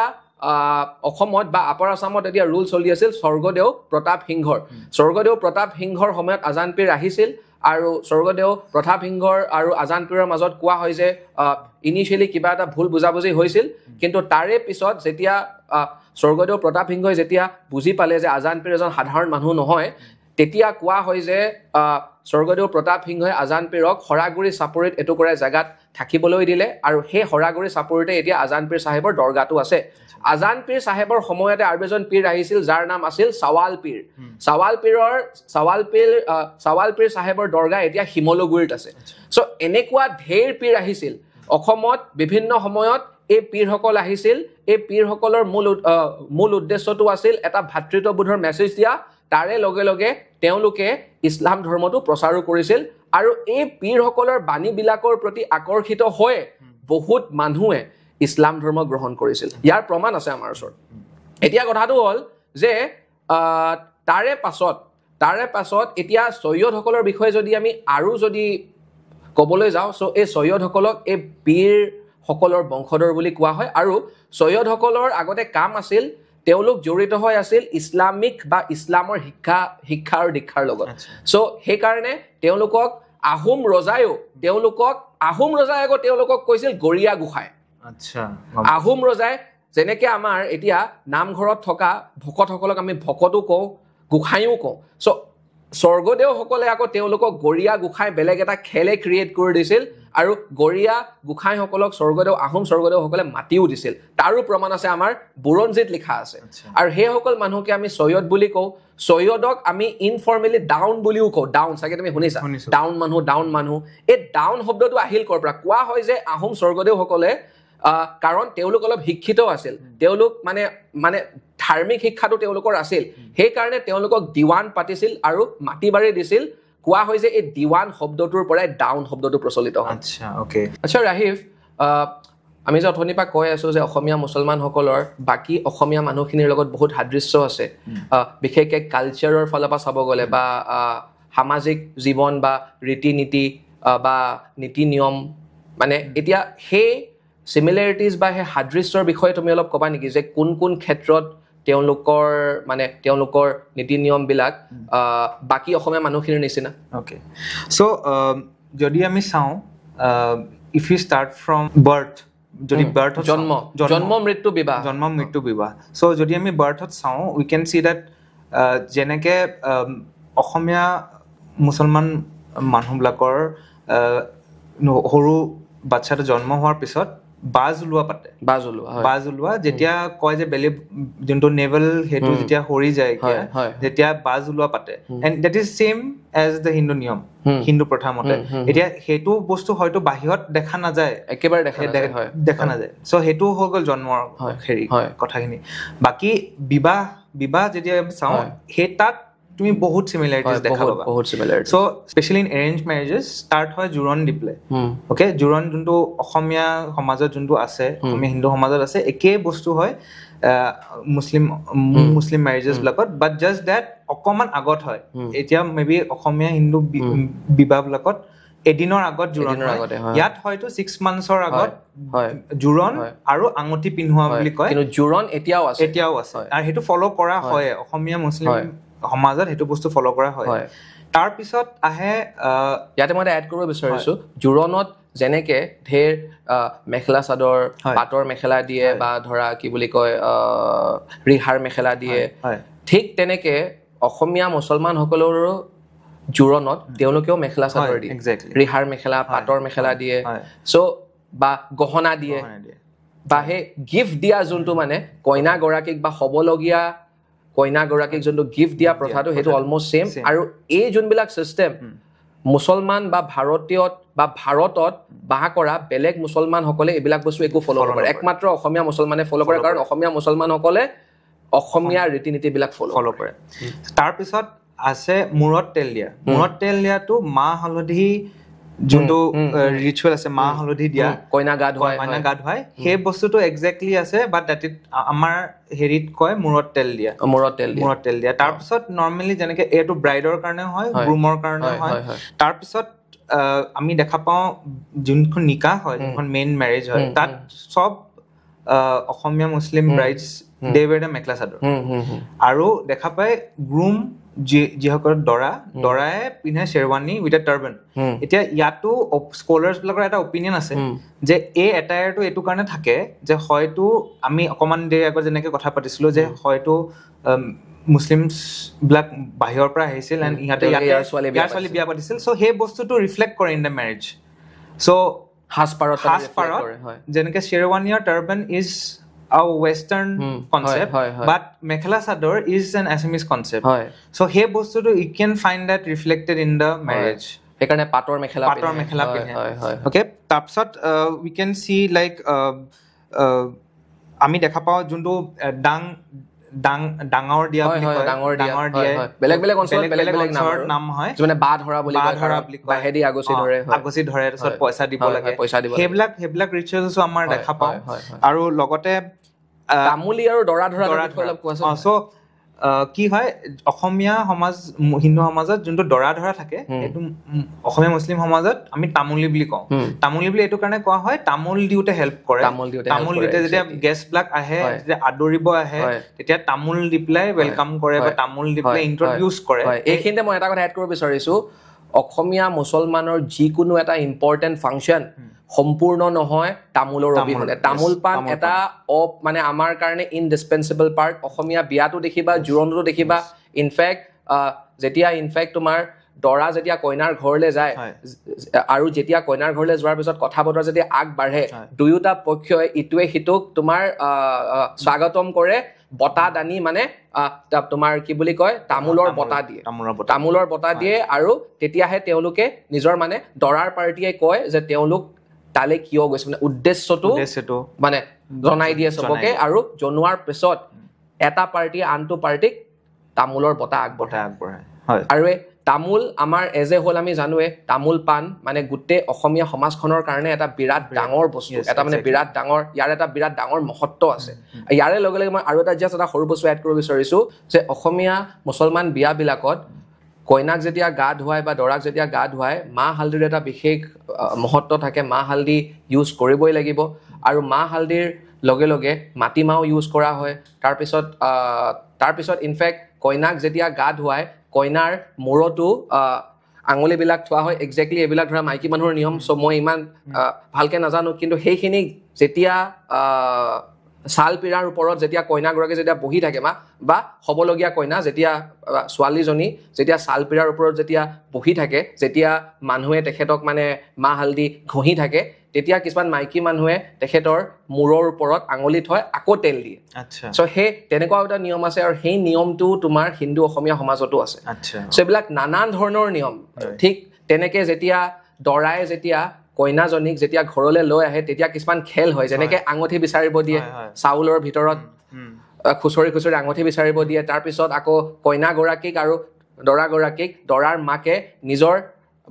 অসমত বা আপাৰ আছামত এতিয়া ৰুল চলি আছিল স্বৰ্গদেউ প্ৰতাপ সিংহৰ স্বৰ্গদেউ প্ৰতাপ সিংহৰ সময়ত আজান পীৰ আহিছিল আৰু স্বৰ্গদেউ প্ৰতাপ সিংহৰ আৰু আজান পীৰৰ মাজত কোৱা হয় যে ইনিচিয়েলি কিবা এটা ভুল বুজাবুজি হৈছিল কিন্তু তাৰে পিছত যেতিয়া স্বৰ্গদেউ প্ৰতাপ সিংহই যেতিয়া বুজি পালে যে আজান পীৰ এজন সাধাৰণ মানুহ নহয় তেতিয়া কোৱা হয় যে স্বৰ্গদেউ প্ৰতাপ সিংহই আজান পীৰক শৰাগুৰি চাপৰিত এটুকুৰা জেগাত থাকিবলৈ দিলে আৰু সেই শৰাগুৰি চাপৰিতে এতিয়া আজান পীৰ চাহেবৰ দৰগাটো আছে আজান পীৰ চাহেবৰ সময়তে আৰু এজন পীৰ আহিছিল যাৰ নাম আছিল চাৱালপীৰ চাৱালপীৰৰ চাৱালপীৰ চাৱালপীৰ চাহেবৰ দৰগা এতিয়া শিমলুগুৰিত আছে চ' এনেকুৱা ঢেৰ পীৰ আহিছিল অসমত বিভিন্ন সময়ত এই পীৰসকল আহিছিল এই পীৰসকলৰ মূল মূল উদ্দেশ্যটো আছিল এটা ভাতৃত্ববোধৰ মেছেজ দিয়া তাৰে লগে লগে তেওঁলোকে ইছলাম ধৰ্মটো প্ৰচাৰো কৰিছিল আৰু এই পীৰসকলৰ বাণীবিলাকৰ প্ৰতি আকৰ্ষিত হৈ বহুত মানুহে ইছলাম ধৰ্ম গ্ৰহণ কৰিছিল ইয়াৰ প্ৰমাণ আছে আমাৰ ওচৰত এতিয়া কথাটো হ'ল যে তাৰে পাছত তাৰে পাছত এতিয়া চৈয়দসকলৰ বিষয়ে যদি আমি আৰু যদি ক'বলৈ যাওঁ চ' এই চৈয়দসকলক এই পীৰসকলৰ বংশধৰ বুলি কোৱা হয় আৰু চৈয়দসকলৰ আগতে কাম আছিল তেওঁলোক জড়িত হৈ আছিল ইছলামিক বা ইছলামৰ শিক্ষা শিক্ষা আৰু দীক্ষাৰ লগত চ' সেইকাৰণে তেওঁলোকক আহোম ৰজায়ো তেওঁলোকক আহোম ৰজাই আকৌ তেওঁলোকক কৈছিল গৰিয়া গোঁসাই আচ্ছা আহোম ৰজাই যেনেকে আমাৰ এতিয়া নামঘৰত থকা ভকতসকলক আমি ভকতো কওঁ গোঁসাইও কওঁ চ' স্বৰ্গদেউসকলে আকৌ তেওঁলোকক গৰিয়া গোঁসাই বেলেগ এটা খেলে ক্ৰিয়েট কৰি দিছিল আৰু গৰীয়া গোসাঁইসকলক স্বৰ্গদেউ আহোম স্বৰ্গদেউসকলে মাতিও দিছিল তাৰো প্ৰমাণ আছে আমাৰ বুৰঞ্জিত লিখা আছে আৰু সেইসকল মানুহকে আমি চৈয়দ বুলি কওঁ চৈয়দক আমি ইনফৰ্মেলি ডাউন বুলিও কওঁ ডাউন চাগে তুমি শুনিছা ডাউন মানুহ ডাউন মানুহ এই ডাউন শব্দটো আহিল ক'ৰ পৰা কোৱা হয় যে আহোম স্বৰ্গদেউসকলে কাৰণ তেওঁলোক অলপ শিক্ষিত আছিল তেওঁলোক মানে মানে ধাৰ্মিক শিক্ষাটো তেওঁলোকৰ আছিল সেইকাৰণে তেওঁলোকক দিৱান পাতিছিল আৰু মাটি বাৰী দিছিল কোৱা হয় যে এই দিৱান শব্দটোৰ পৰাই ডাউন শব্দটো প্ৰচলিত হয় আচ্ছা অ'কে আচ্ছা ৰাহিফ আমি যে অথনিৰ পৰা কৈ আছো যে অসমীয়া মুছলমানসকলৰ বাকী অসমীয়া মানুহখিনিৰ লগত বহুত সাদৃশ্য আছে বিশেষকৈ কালচাৰৰ ফালৰ পৰা চাব গ'লে বা সামাজিক জীৱন বা ৰীতি নীতি বা নীতি নিয়ম মানে এতিয়া সেই চিমিলেৰিটিজ বা সেই সাদৃশ্যৰ বিষয়ে তুমি অলপ ক'বা নেকি যে কোন কোন ক্ষেত্ৰত তেওঁলোকৰ মানে তেওঁলোকৰ নীতি নিয়মবিলাক বাকী অসমীয়া মানুহখিনিৰ নিচিনা অ'কে চ' um, যদি আমি চাওঁ if you start from birth যদি বাৰ্থ জন্ম জন্ম মৃত্যু বিবাহ জন্ম মৃত্যু বিবাহ চ' যদি আমি বাৰ্থত চাওঁ উই কেন চি ডেট যেনেকৈ অসমীয়া মুছলমান মানুহবিলাকৰ সৰু বাচ্ছাটো জন্ম হোৱাৰ পিছত বাজ ওলোৱা পাতে বাজ ওলোৱা বাজ ওলোৱা যেতিয়া কয় যে বেলি যোনটো নেভেল সেইটো যেতিয়া সৰি যায় তেতিয়া বাজ ওলোৱা পাতে and that is same as the Hindu নিয়ম হিন্দু প্ৰথা মতে এতিয়া সেইটো বস্তু হয়তো বাহিৰত দেখা নাযায় একেবাৰে দেখা নাযায় চ' সেইটো হৈ গ'ল জন্মৰ হেৰি কথাখিনি বাকী বিবাহ বিবাহ যেতিয়া চাওঁ সেই তাত তুমি বহুত চিমিলাৰিটিজ দেখা পাবা বহুত similarity so specially in arranged marriages start হয় জুৰণ দিপলে ওকে জুৰণ যোনটো অসমীয়া সমাজত যোনটো আছে আমি হিন্দু সমাজত আছে একে বস্তু হয় মুসলিম মুসলিম ম্যারেজেস ব্লকত বাট জাস্ট দ্যাট অকমান আগত হয় এতিয়া মেবি অসমীয়া হিন্দু বিবাহ ব্লকত এদিনৰ আগত জুৰণৰ আগতে ইয়াত হয়তো ছিক্স মান্থৰ আগত হয় জোৰণ আৰু আঙুঠি পিন্ধোৱা বুলি কয় কিন্তু জোৰণ এতিয়াও আছে এতিয়াও আছে আৰু সেইটো ফল' কৰা হয় অসমীয়া মুছলিম সমাজত সেইটো বস্তু ফ'ল' কৰা হয় তাৰপিছত আহে ইয়াতে মই এড কৰিব বিচাৰিছোঁ জোৰণত যেনেকে ঢেৰ মেখেলা চাদৰ পাটৰ মেখেলা দিয়ে বা ধৰা কি বুলি কয় ৰিহাৰ মেখেলা দিয়ে ঠিক তেনেকে অসমীয়া মুছলমান সকলৰো জোৰণত তেওঁলোকেও মেখেলা চাদৰ দিয়ে ৰিহাৰ মেখেলা পাটৰ মেখেলা দিয়ে চ' বা গহনা দিয়ে বা সেই গিফ্ট দিয়া যোনটো মানে কইনা গৰাকীক বা হ'বলগীয়া কইনাগৰাকীক যোনটো গিফ্ট দিয়া প্ৰথাটো সেইটো অলমষ্ট ছেম আৰু এই যোনবিলাক ছিষ্টেম মুছলমান বা ভাৰতীয় বা ভাৰতত বাহ কৰা বেলেগ মুছলমানসকলে এইবিলাক বস্তু একো ফ'ল' নকৰে একমাত্ৰ অসমীয়া মুছলমানে ফ'ল' কৰে কাৰণ অসমীয়া মুছলমানসকলে অসমীয়া ৰীতি নীতিবিলাক ফ'ল' ফ'ল' কৰে তাৰপিছত আছে মূৰত তেল দিয়া মূৰত তেল দিয়াটো মাহ হালধি যোনটো ৰিচুৱেল আছে মাহ হালধি দিয়া কইনা গা ধুৱাই কইনা গা ধুৱাই সেই বস্তুটো এক্সেক্টলি আছে বাট দেট ইট আমাৰ হেৰিত কয় মূৰত তেল দিয়া মূৰত তেল মূৰত তেল দিয়া তাৰপিছত নৰ্মেলি যেনেকে এইটো ব্ৰাইডৰ কাৰণে হয় গ্ৰুমৰ কাৰণে হয় তাৰপিছত আমি দেখা পাওঁ যোনখন নিকা হয় যোনখন মেইন মেৰেজ হয় তাত চব অসমীয়া মুছলিম ব্ৰাইডছ দে ৱেৰ মেখেলা চাদৰ আৰু দেখা পায় গ্ৰুম যিসকল দৰা দৰাই পিন্ধে শ্বেৰৱানী উইথ এ টাৰ্বেন এতিয়া ইয়াতো স্কলাৰ বিলাকৰ এটা অপিনিয়ন আছে যে এই এটায়াৰটো এইটো কাৰণে থাকে যে হয়তো আমি অকণমান দেৰি আগত যেনেকে কথা পাতিছিলো যে হয়তো বিলাক বাহিৰৰ পৰা আহিছিল এণ্ড ইহঁতে ইয়াৰ ছোৱালী বিয়া পাতিছিল চ' সেই বস্তুটো ৰিফ্লেক্ট কৰে ইন দ্য মেৰেজ চ' সাজ পাৰত সাজ পাৰত যেনেকে শ্বেৰৱানীৰ টাৰ্বেন ইজ আৰু western concept but mekhela chador is an Assamese concept হয় চ' সেই বস্তুটো you can find that reflected in the marriage সেইকাৰণে পাটৰ মেখেলা পাটৰ মেখেলা অ'কে তাৰপিছত উই কেন চি লাইক আমি দেখা পাওঁ যোনটো ডাং uh, ডাঙৰ দিয়া বুলি কয় ডাঙৰ ডাঙৰ দিয়া বেলেগ বেলেগ অঞ্চলত বেলেগ বেলেগ নাম হয় মানে বা ধৰা বুলি কয় ধৰা বুলি কয় বাহেদি আগুচি ধৰে আগুচি ধৰে তাৰপিছত পইচা দিব লাগে পইচা দিব সেইবিলাক সেইবিলাক ৰিচুৱেলছ আমাৰ দেখা পাওঁ আৰু লগতে তামুলি আৰু দৰা ধৰা দৰা ধৰা কোৱাচোন কি হয় অসমীয়া সমাজ হিন্দু সমাজত যোনটো দৰা ধৰা থাকে সেইটো অসমীয়া মুছলিম সমাজত আমি তামোলী বুলি কওঁ তামোলী বুলি এইটো কাৰণে কোৱা হয় তামোল দিওঁতে হেল্প কৰে তামোল দিওঁতে যেতিয়া গেষ্টবিলাক আহে যেতিয়া আদৰিব আহে তেতিয়া তামোল দি পেলাই ৱেলকাম কৰে বা তামোল দি পেলাই ইণ্ট্ৰডিউচ কৰে এইখিনিতে মই এটা কথা এড কৰিব বিচাৰিছো অসমীয়া মুছলমানৰ যিকোনো এটা ইম্পৰ্টেণ্ট ফাংচন সম্পূৰ্ণ নহয় তামোলৰ অবিহনে তামোল পাণ এটা মানে আমাৰ কাৰণে ইনডিচপেন্সিবল পাৰ্ট অসমীয়া বিয়াটো দেখিবা জোৰণটো দেখিবা ইনফেক্ট যেতিয়া ইনফেক্ট তোমাৰ দৰা যেতিয়া কইনাৰ ঘৰলে যায় আৰু যেতিয়া কইনাৰ ঘৰলে যোৱাৰ পিছত কথা বতৰা যেতিয়া আগবাঢ়ে দুয়োটা পক্ষই ইটোৱে সিটোক তোমাৰ স্বাগতম কৰে বঁটা দানি মানে তোমাৰ কি বুলি কয় তামোলৰ বঁটা দিয়ে তামোলৰ বঁটা দিয়ে আৰু তেতিয়াহে তেওঁলোকে নিজৰ মানে দৰাৰ পাৰ্টীয়ে কয় যে তেওঁলোক তালে কিয় গৈছে মানে উদ্দেশ্যটো মানে জনাই দিয়ে চবকে আৰু জনোৱাৰ পিছত এটা পাৰ্টীয়ে আনটো পাৰ্টীক তামোলৰ বঁটা আগবঢ়াই আগবঢ়ায় আৰু তামোল আমাৰ এজ এ হ'ল আমি জানোৱে তামোল পাণ মানে গোটেই অসমীয়া সমাজখনৰ কাৰণে এটা বিৰাট ডাঙৰ বস্তু এটা মানে বিৰাট ডাঙৰ ইয়াৰ এটা বিৰাট ডাঙৰ মহত্ব আছে ইয়াৰে লগে লগে মই আৰু এটা জাষ্ট এটা সৰু বস্তু এড কৰিব বিচাৰিছোঁ যে অসমীয়া মুছলমান বিয়াবিলাকত কইনাক যেতিয়া গা ধুৱায় বা দৰাক যেতিয়া গা ধুৱায় মাহ হালধিৰ এটা বিশেষ মহত্ব থাকে মাহ হালধি ইউজ কৰিবই লাগিব আৰু মাহ হালধিৰ লগে লগে মাটিমাহো ইউজ কৰা হয় তাৰপিছত তাৰপিছত ইনফেক্ট কইনাক যেতিয়া গা ধুৱায় কইনাৰ মূৰতো আঙুলিবিলাক থোৱা হয় একজেক্টলি এইবিলাক ধৰা মাইকী মানুহৰ নিয়ম চ' মই ইমান ভালকৈ নাজানো কিন্তু সেইখিনি যেতিয়া ছাল পীৰাৰ ওপৰত যেতিয়া কইনাগৰাকী যেতিয়া বহি থাকে মা বা হ'বলগীয়া কইনা যেতিয়া ছোৱালীজনী যেতিয়া ছাল পীৰাৰ ওপৰত যেতিয়া বহি থাকে যেতিয়া মানুহে তেখেতক মানে মাহ হালধি ঘঁহি থাকে তেতিয়া কিছুমান মাইকী মানুহে তেখেতৰ মূৰৰ ওপৰত আঙুলি থৈ আকৌ তেল দিয়ে চ' সেই তেনেকুৱা এটা নিয়ম আছে আৰু সেই নিয়মটো তোমাৰ হিন্দু অসমীয়া সমাজতো আছে চ' এইবিলাক নানান ধৰণৰ নিয়ম ঠিক তেনেকে যেতিয়া দৰাই যেতিয়া কইনাজনীক যেতিয়া ঘৰলৈ লৈ আহে তেতিয়া কিছুমান খেল হয় যেনেকে আঙুঠি বিচাৰিব দিয়ে চাউলৰ ভিতৰত খুচৰি খুচৰি আঙুঠি বিচাৰিব দিয়ে তাৰপিছত আকৌ কইনাগৰাকীক আৰু দৰাগৰাকীক দৰাৰ মাকে নিজৰ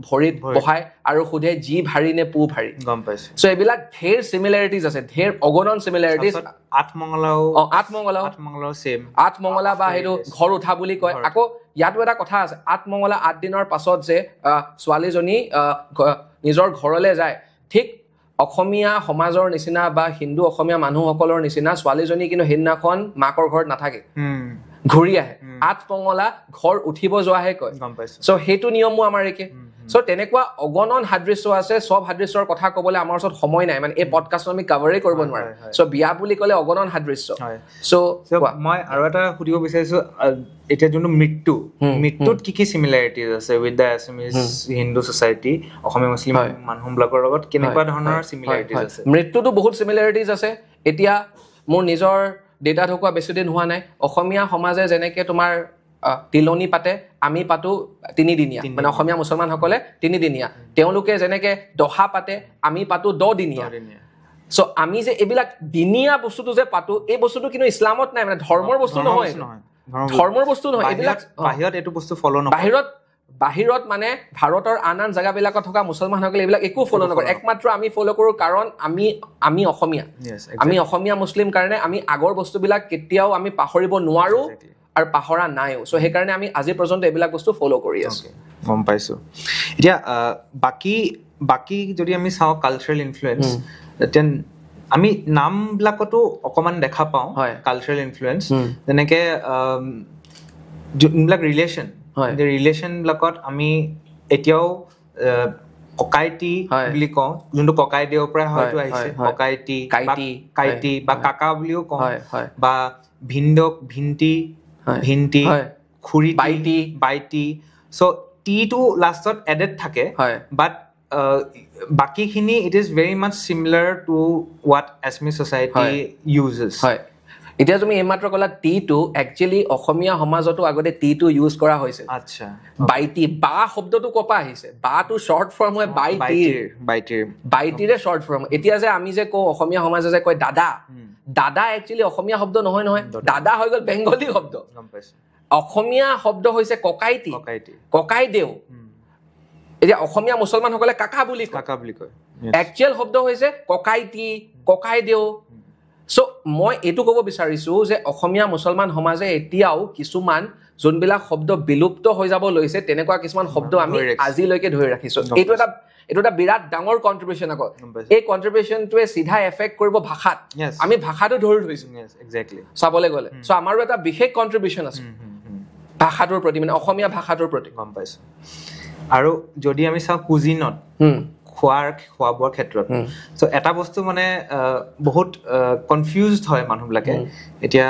ভৰিত বহায় আৰু সোধে যি ভাৰি নে পু ভাৰী গম পাইছো এইবিলাক ঢেৰ চিমিলাৰিটিজ আছে ঢেৰ অগণন চিমিলাৰিটিজ আঠমঙলাও আঠমঙলাও আঠমঙলাও চেম আঠমঙলা বা সেইটো ঘৰ উঠা বুলি কয় আকৌ ইয়াতো এটা কথা আছে আঠমঙলা আঠদিনৰ পাছত যে ছোৱালীজনী নিজৰ ঘৰলৈ যায় ঠিক অসমীয়া সমাজৰ নিচিনা বা হিন্দু অসমীয়া মানুহসকলৰ নিচিনা ছোৱালীজনী কিন্তু সেইদিনাখন মাকৰ ঘৰত নাথাকে ঘূৰি আহে আঠ কঙলা ঘৰ উঠিব যোৱাহে কয় চ' সেইটো নিয়মো আমাৰ একে চ' তেনেকুৱা অগণন সাদৃশ্য আছে চব সাদৃশ্যৰ কথা ক'বলৈ আমাৰ ওচৰত সময় নাই মানে এই পডকাষ্টটো আমি কাভাৰেই কৰিব নোৱাৰো চ' বিয়া বুলি ক'লে অগণন সাদৃশ্য চ' মই আৰু এটা সুধিব বিচাৰিছো এতিয়া যোনটো মৃত্যু মৃত্যুত কি কি চিমিলাৰিটিজ আছে with the Assamese Hindu society অসমীয়া মুছলিম মানুহবিলাকৰ লগত কেনেকুৱা ধৰণৰ চিমিলাৰিটিজ আছে মৃত্যুটো বহুত চিমিলাৰিটিজ আছে এতিয়া মোৰ নিজৰ দেউতা ঢকোৱা বেছিদিন হোৱা নাই অসমীয়া সমাজে যেনেকৈ তোমাৰ তিলনি পাতে আমি পাতোঁ তিনিদিনীয়া মানে অসমীয়া মুছলমানসকলে তিনিদিনীয়া তেওঁলোকে যেনেকৈ দহা পাতে আমি পাতোঁ দহদিনীয়া চ' আমি যে এইবিলাক দিনীয়া বস্তুটো যে পাতোঁ এই বস্তুটো কিন্তু ইছলামত নাই মানে ধৰ্মৰ বস্তু নহয় ধৰ্মৰ বস্তু নহয় এইবিলাক বাহিৰত এইটো বস্তু ফল' নহয় বাহিৰত বাহিৰত মানে ভাৰতৰ আন আন জেগাবিলাকত থকা মুছলমানসকলে এইবিলাক একো ফ'ল' নকৰে একমাত্ৰ আমি ফ'ল' কৰোঁ কাৰণ আমি আমি অসমীয়া আমি অসমীয়া মুছলিম কাৰণে আমি আগৰ বস্তুবিলাক কেতিয়াও আমি পাহৰিব নোৱাৰোঁ আৰু পাহৰা নাইও চ' সেইকাৰণে আমি আজি পৰ্যন্ত এইবিলাক বস্তু ফ'ল' কৰি আছোঁ গম পাইছোঁ এতিয়া বাকী বাকী যদি আমি চাওঁ কালচাৰেল ইনফ্লুৱেঞ্চ এতিয়া আমি নামবিলাকতো অকণমান দেখা পাওঁ হয় কালচাৰেল ইনফ্লুৱেঞ্চ যেনেকৈ যোনবিলাক ৰিলেশ্যন যে ৰিলেশ্যনবিলাকত আমি এতিয়াও ককাইটি বুলি কওঁ যোনটো ককাইদেউৰ পৰাই হয়তো আহিছে ককাইটি কাইটি বা কাকা বুলিও কওঁ বা ভিনদক ভিনটি ভিনটি খুৰী বাইটি বাইটি চ' টিটো লাষ্টত এডেড থাকে বাট বাকীখিনি it is very much similar to what Assamese society uses হয় এতিয়া তুমি এইমাত্ৰ ক'লা টি টো একচুৱেলি অসমীয়া সমাজতো আগতে টি টো ইউজ কৰা হৈছিল আচ্ছা বাইটি বা শব্দটো ক'ৰ পৰা আহিছে বা টো শ্বৰ্ট ফৰ্ম হয় বাইটিৰ বাইটিৰ বাইটিৰে শ্বৰ্ট ফৰ্ম এতিয়া যে আমি যে কওঁ অসমীয়া সমাজে যে কয় দাদা দাদা একচুৱেলি অসমীয়া শব্দ নহয় নহয় দাদা হৈ গ'ল বেংগলী শব্দ অসমীয়া শব্দ হৈছে ককাইটি ককাই ককাইদেউ এতিয়া অসমীয়া মুছলমানসকলে কাকা বুলি কয় কাকা বুলি কয় একচুৱেল শব্দ হৈছে ককাইটি ককাইদেউ চ' মই এইটো ক'ব বিচাৰিছোঁ যে অসমীয়া মুছলমান সমাজে এতিয়াও কিছুমান যোনবিলাক শব্দ বিলুপ্ত হৈ যাব লৈছে তেনেকুৱা কিছুমান শব্দ আমি আজিলৈকে ধৰি ৰাখিছোঁ এইটো এটা এইটো এটা বিৰাট ডাঙৰ কণ্ট্ৰিবিউশ্যন আকৌ এই কণ্ট্ৰিবিউশ্যনটোৱে চিধা এফেক্ট কৰিব ভাষাত আমি ভাষাটো ধৰি ধৰিছোঁ চাবলৈ গ'লে চ' আমাৰো এটা বিশেষ কণ্ট্ৰিবিউশ্যন আছে ভাষাটোৰ প্ৰতি মানে অসমীয়া ভাষাটোৰ প্ৰতি গম পাইছোঁ আৰু যদি আমি চাওঁ কুজিনত খোৱাৰ খোৱা বোৱাৰ ক্ষেত্ৰত চ' এটা বস্তু মানে বহুত কনফিউজ হয় মানুহবিলাকে এতিয়া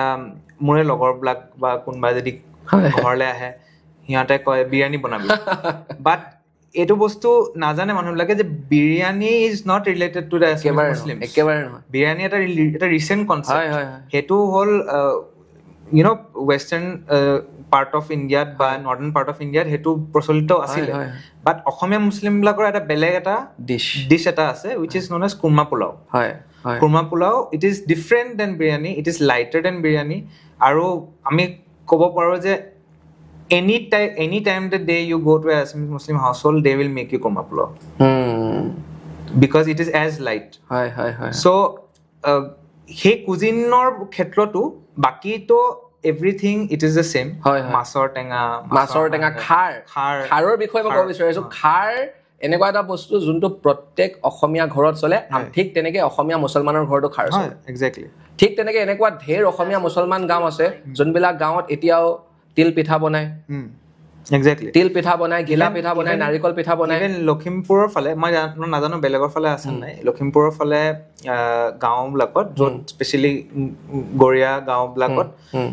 মোৰে লগৰবিলাক বা কোনোবাই যদি ঘৰলৈ আহে সিহঁতে কয় বিৰিয়ানী বনাব বাট <laughs> এইটো বস্তু নাজানে মানুহবিলাকে যে biryani is not related to the Muslim একেবাৰে বিৰিয়ানী এটা এটা ৰিচেণ্ট কনচেপ্ট সেইটো হ'ল you know' western part of ইণ্ডিয়াত বা নৰ্দাৰ্ণ পাৰ্ট অফ ইণ্ডিয়াত সেইটো প্ৰচলিত আছিলে বাট অসমীয়া মুছলিমবিলাকৰ এটা বেলেগ এটা ডিছ এটা আছে which is known as kurma pulao হয় kurma pulao it is different than biryani it is lighter than biryani আৰু আমি ক'ব পাৰোঁ যে any time any time they the you go' to Assamese Muslim house হ'ল they will make you kurma pulao because it is as light হয় হয় হয় চ' uh, সেই কুজিনৰ ক্ষেত্ৰতো বাকীতো everything it is the same হয় মাছৰ টেঙা মাছৰ টেঙা খাৰ খাৰ খাৰৰ বিষয়ে মই ক'ব বিচাৰিছোঁ খাৰ এনেকুৱা এটা বস্তু যোনটো প্ৰত্যেক অসমীয়া ঘৰত চলে ঠিক তেনেকে অসমীয়া মুছলমানৰ ঘৰতো খাৰ চলে একজেক্টলি ঠিক তেনেকে এনেকুৱা ঢেৰ অসমীয়া মুছলমান গাঁও আছে যোনবিলাক গাঁৱত এতিয়াও তিল পিঠা বনায় এক্সেক্টলি তিল পিঠা বনায় ঘিলা পিঠা বনায় নাৰিকল পিঠা বনায় লখিমপুৰৰ ফালে মই নাজানো বেলেগৰ ফালে আছে নাই লখিমপুৰৰ ফালে গাঁওবিলাকত য'ত স্পেচিয়েলি গৰীয়া গাঁওবিলাকত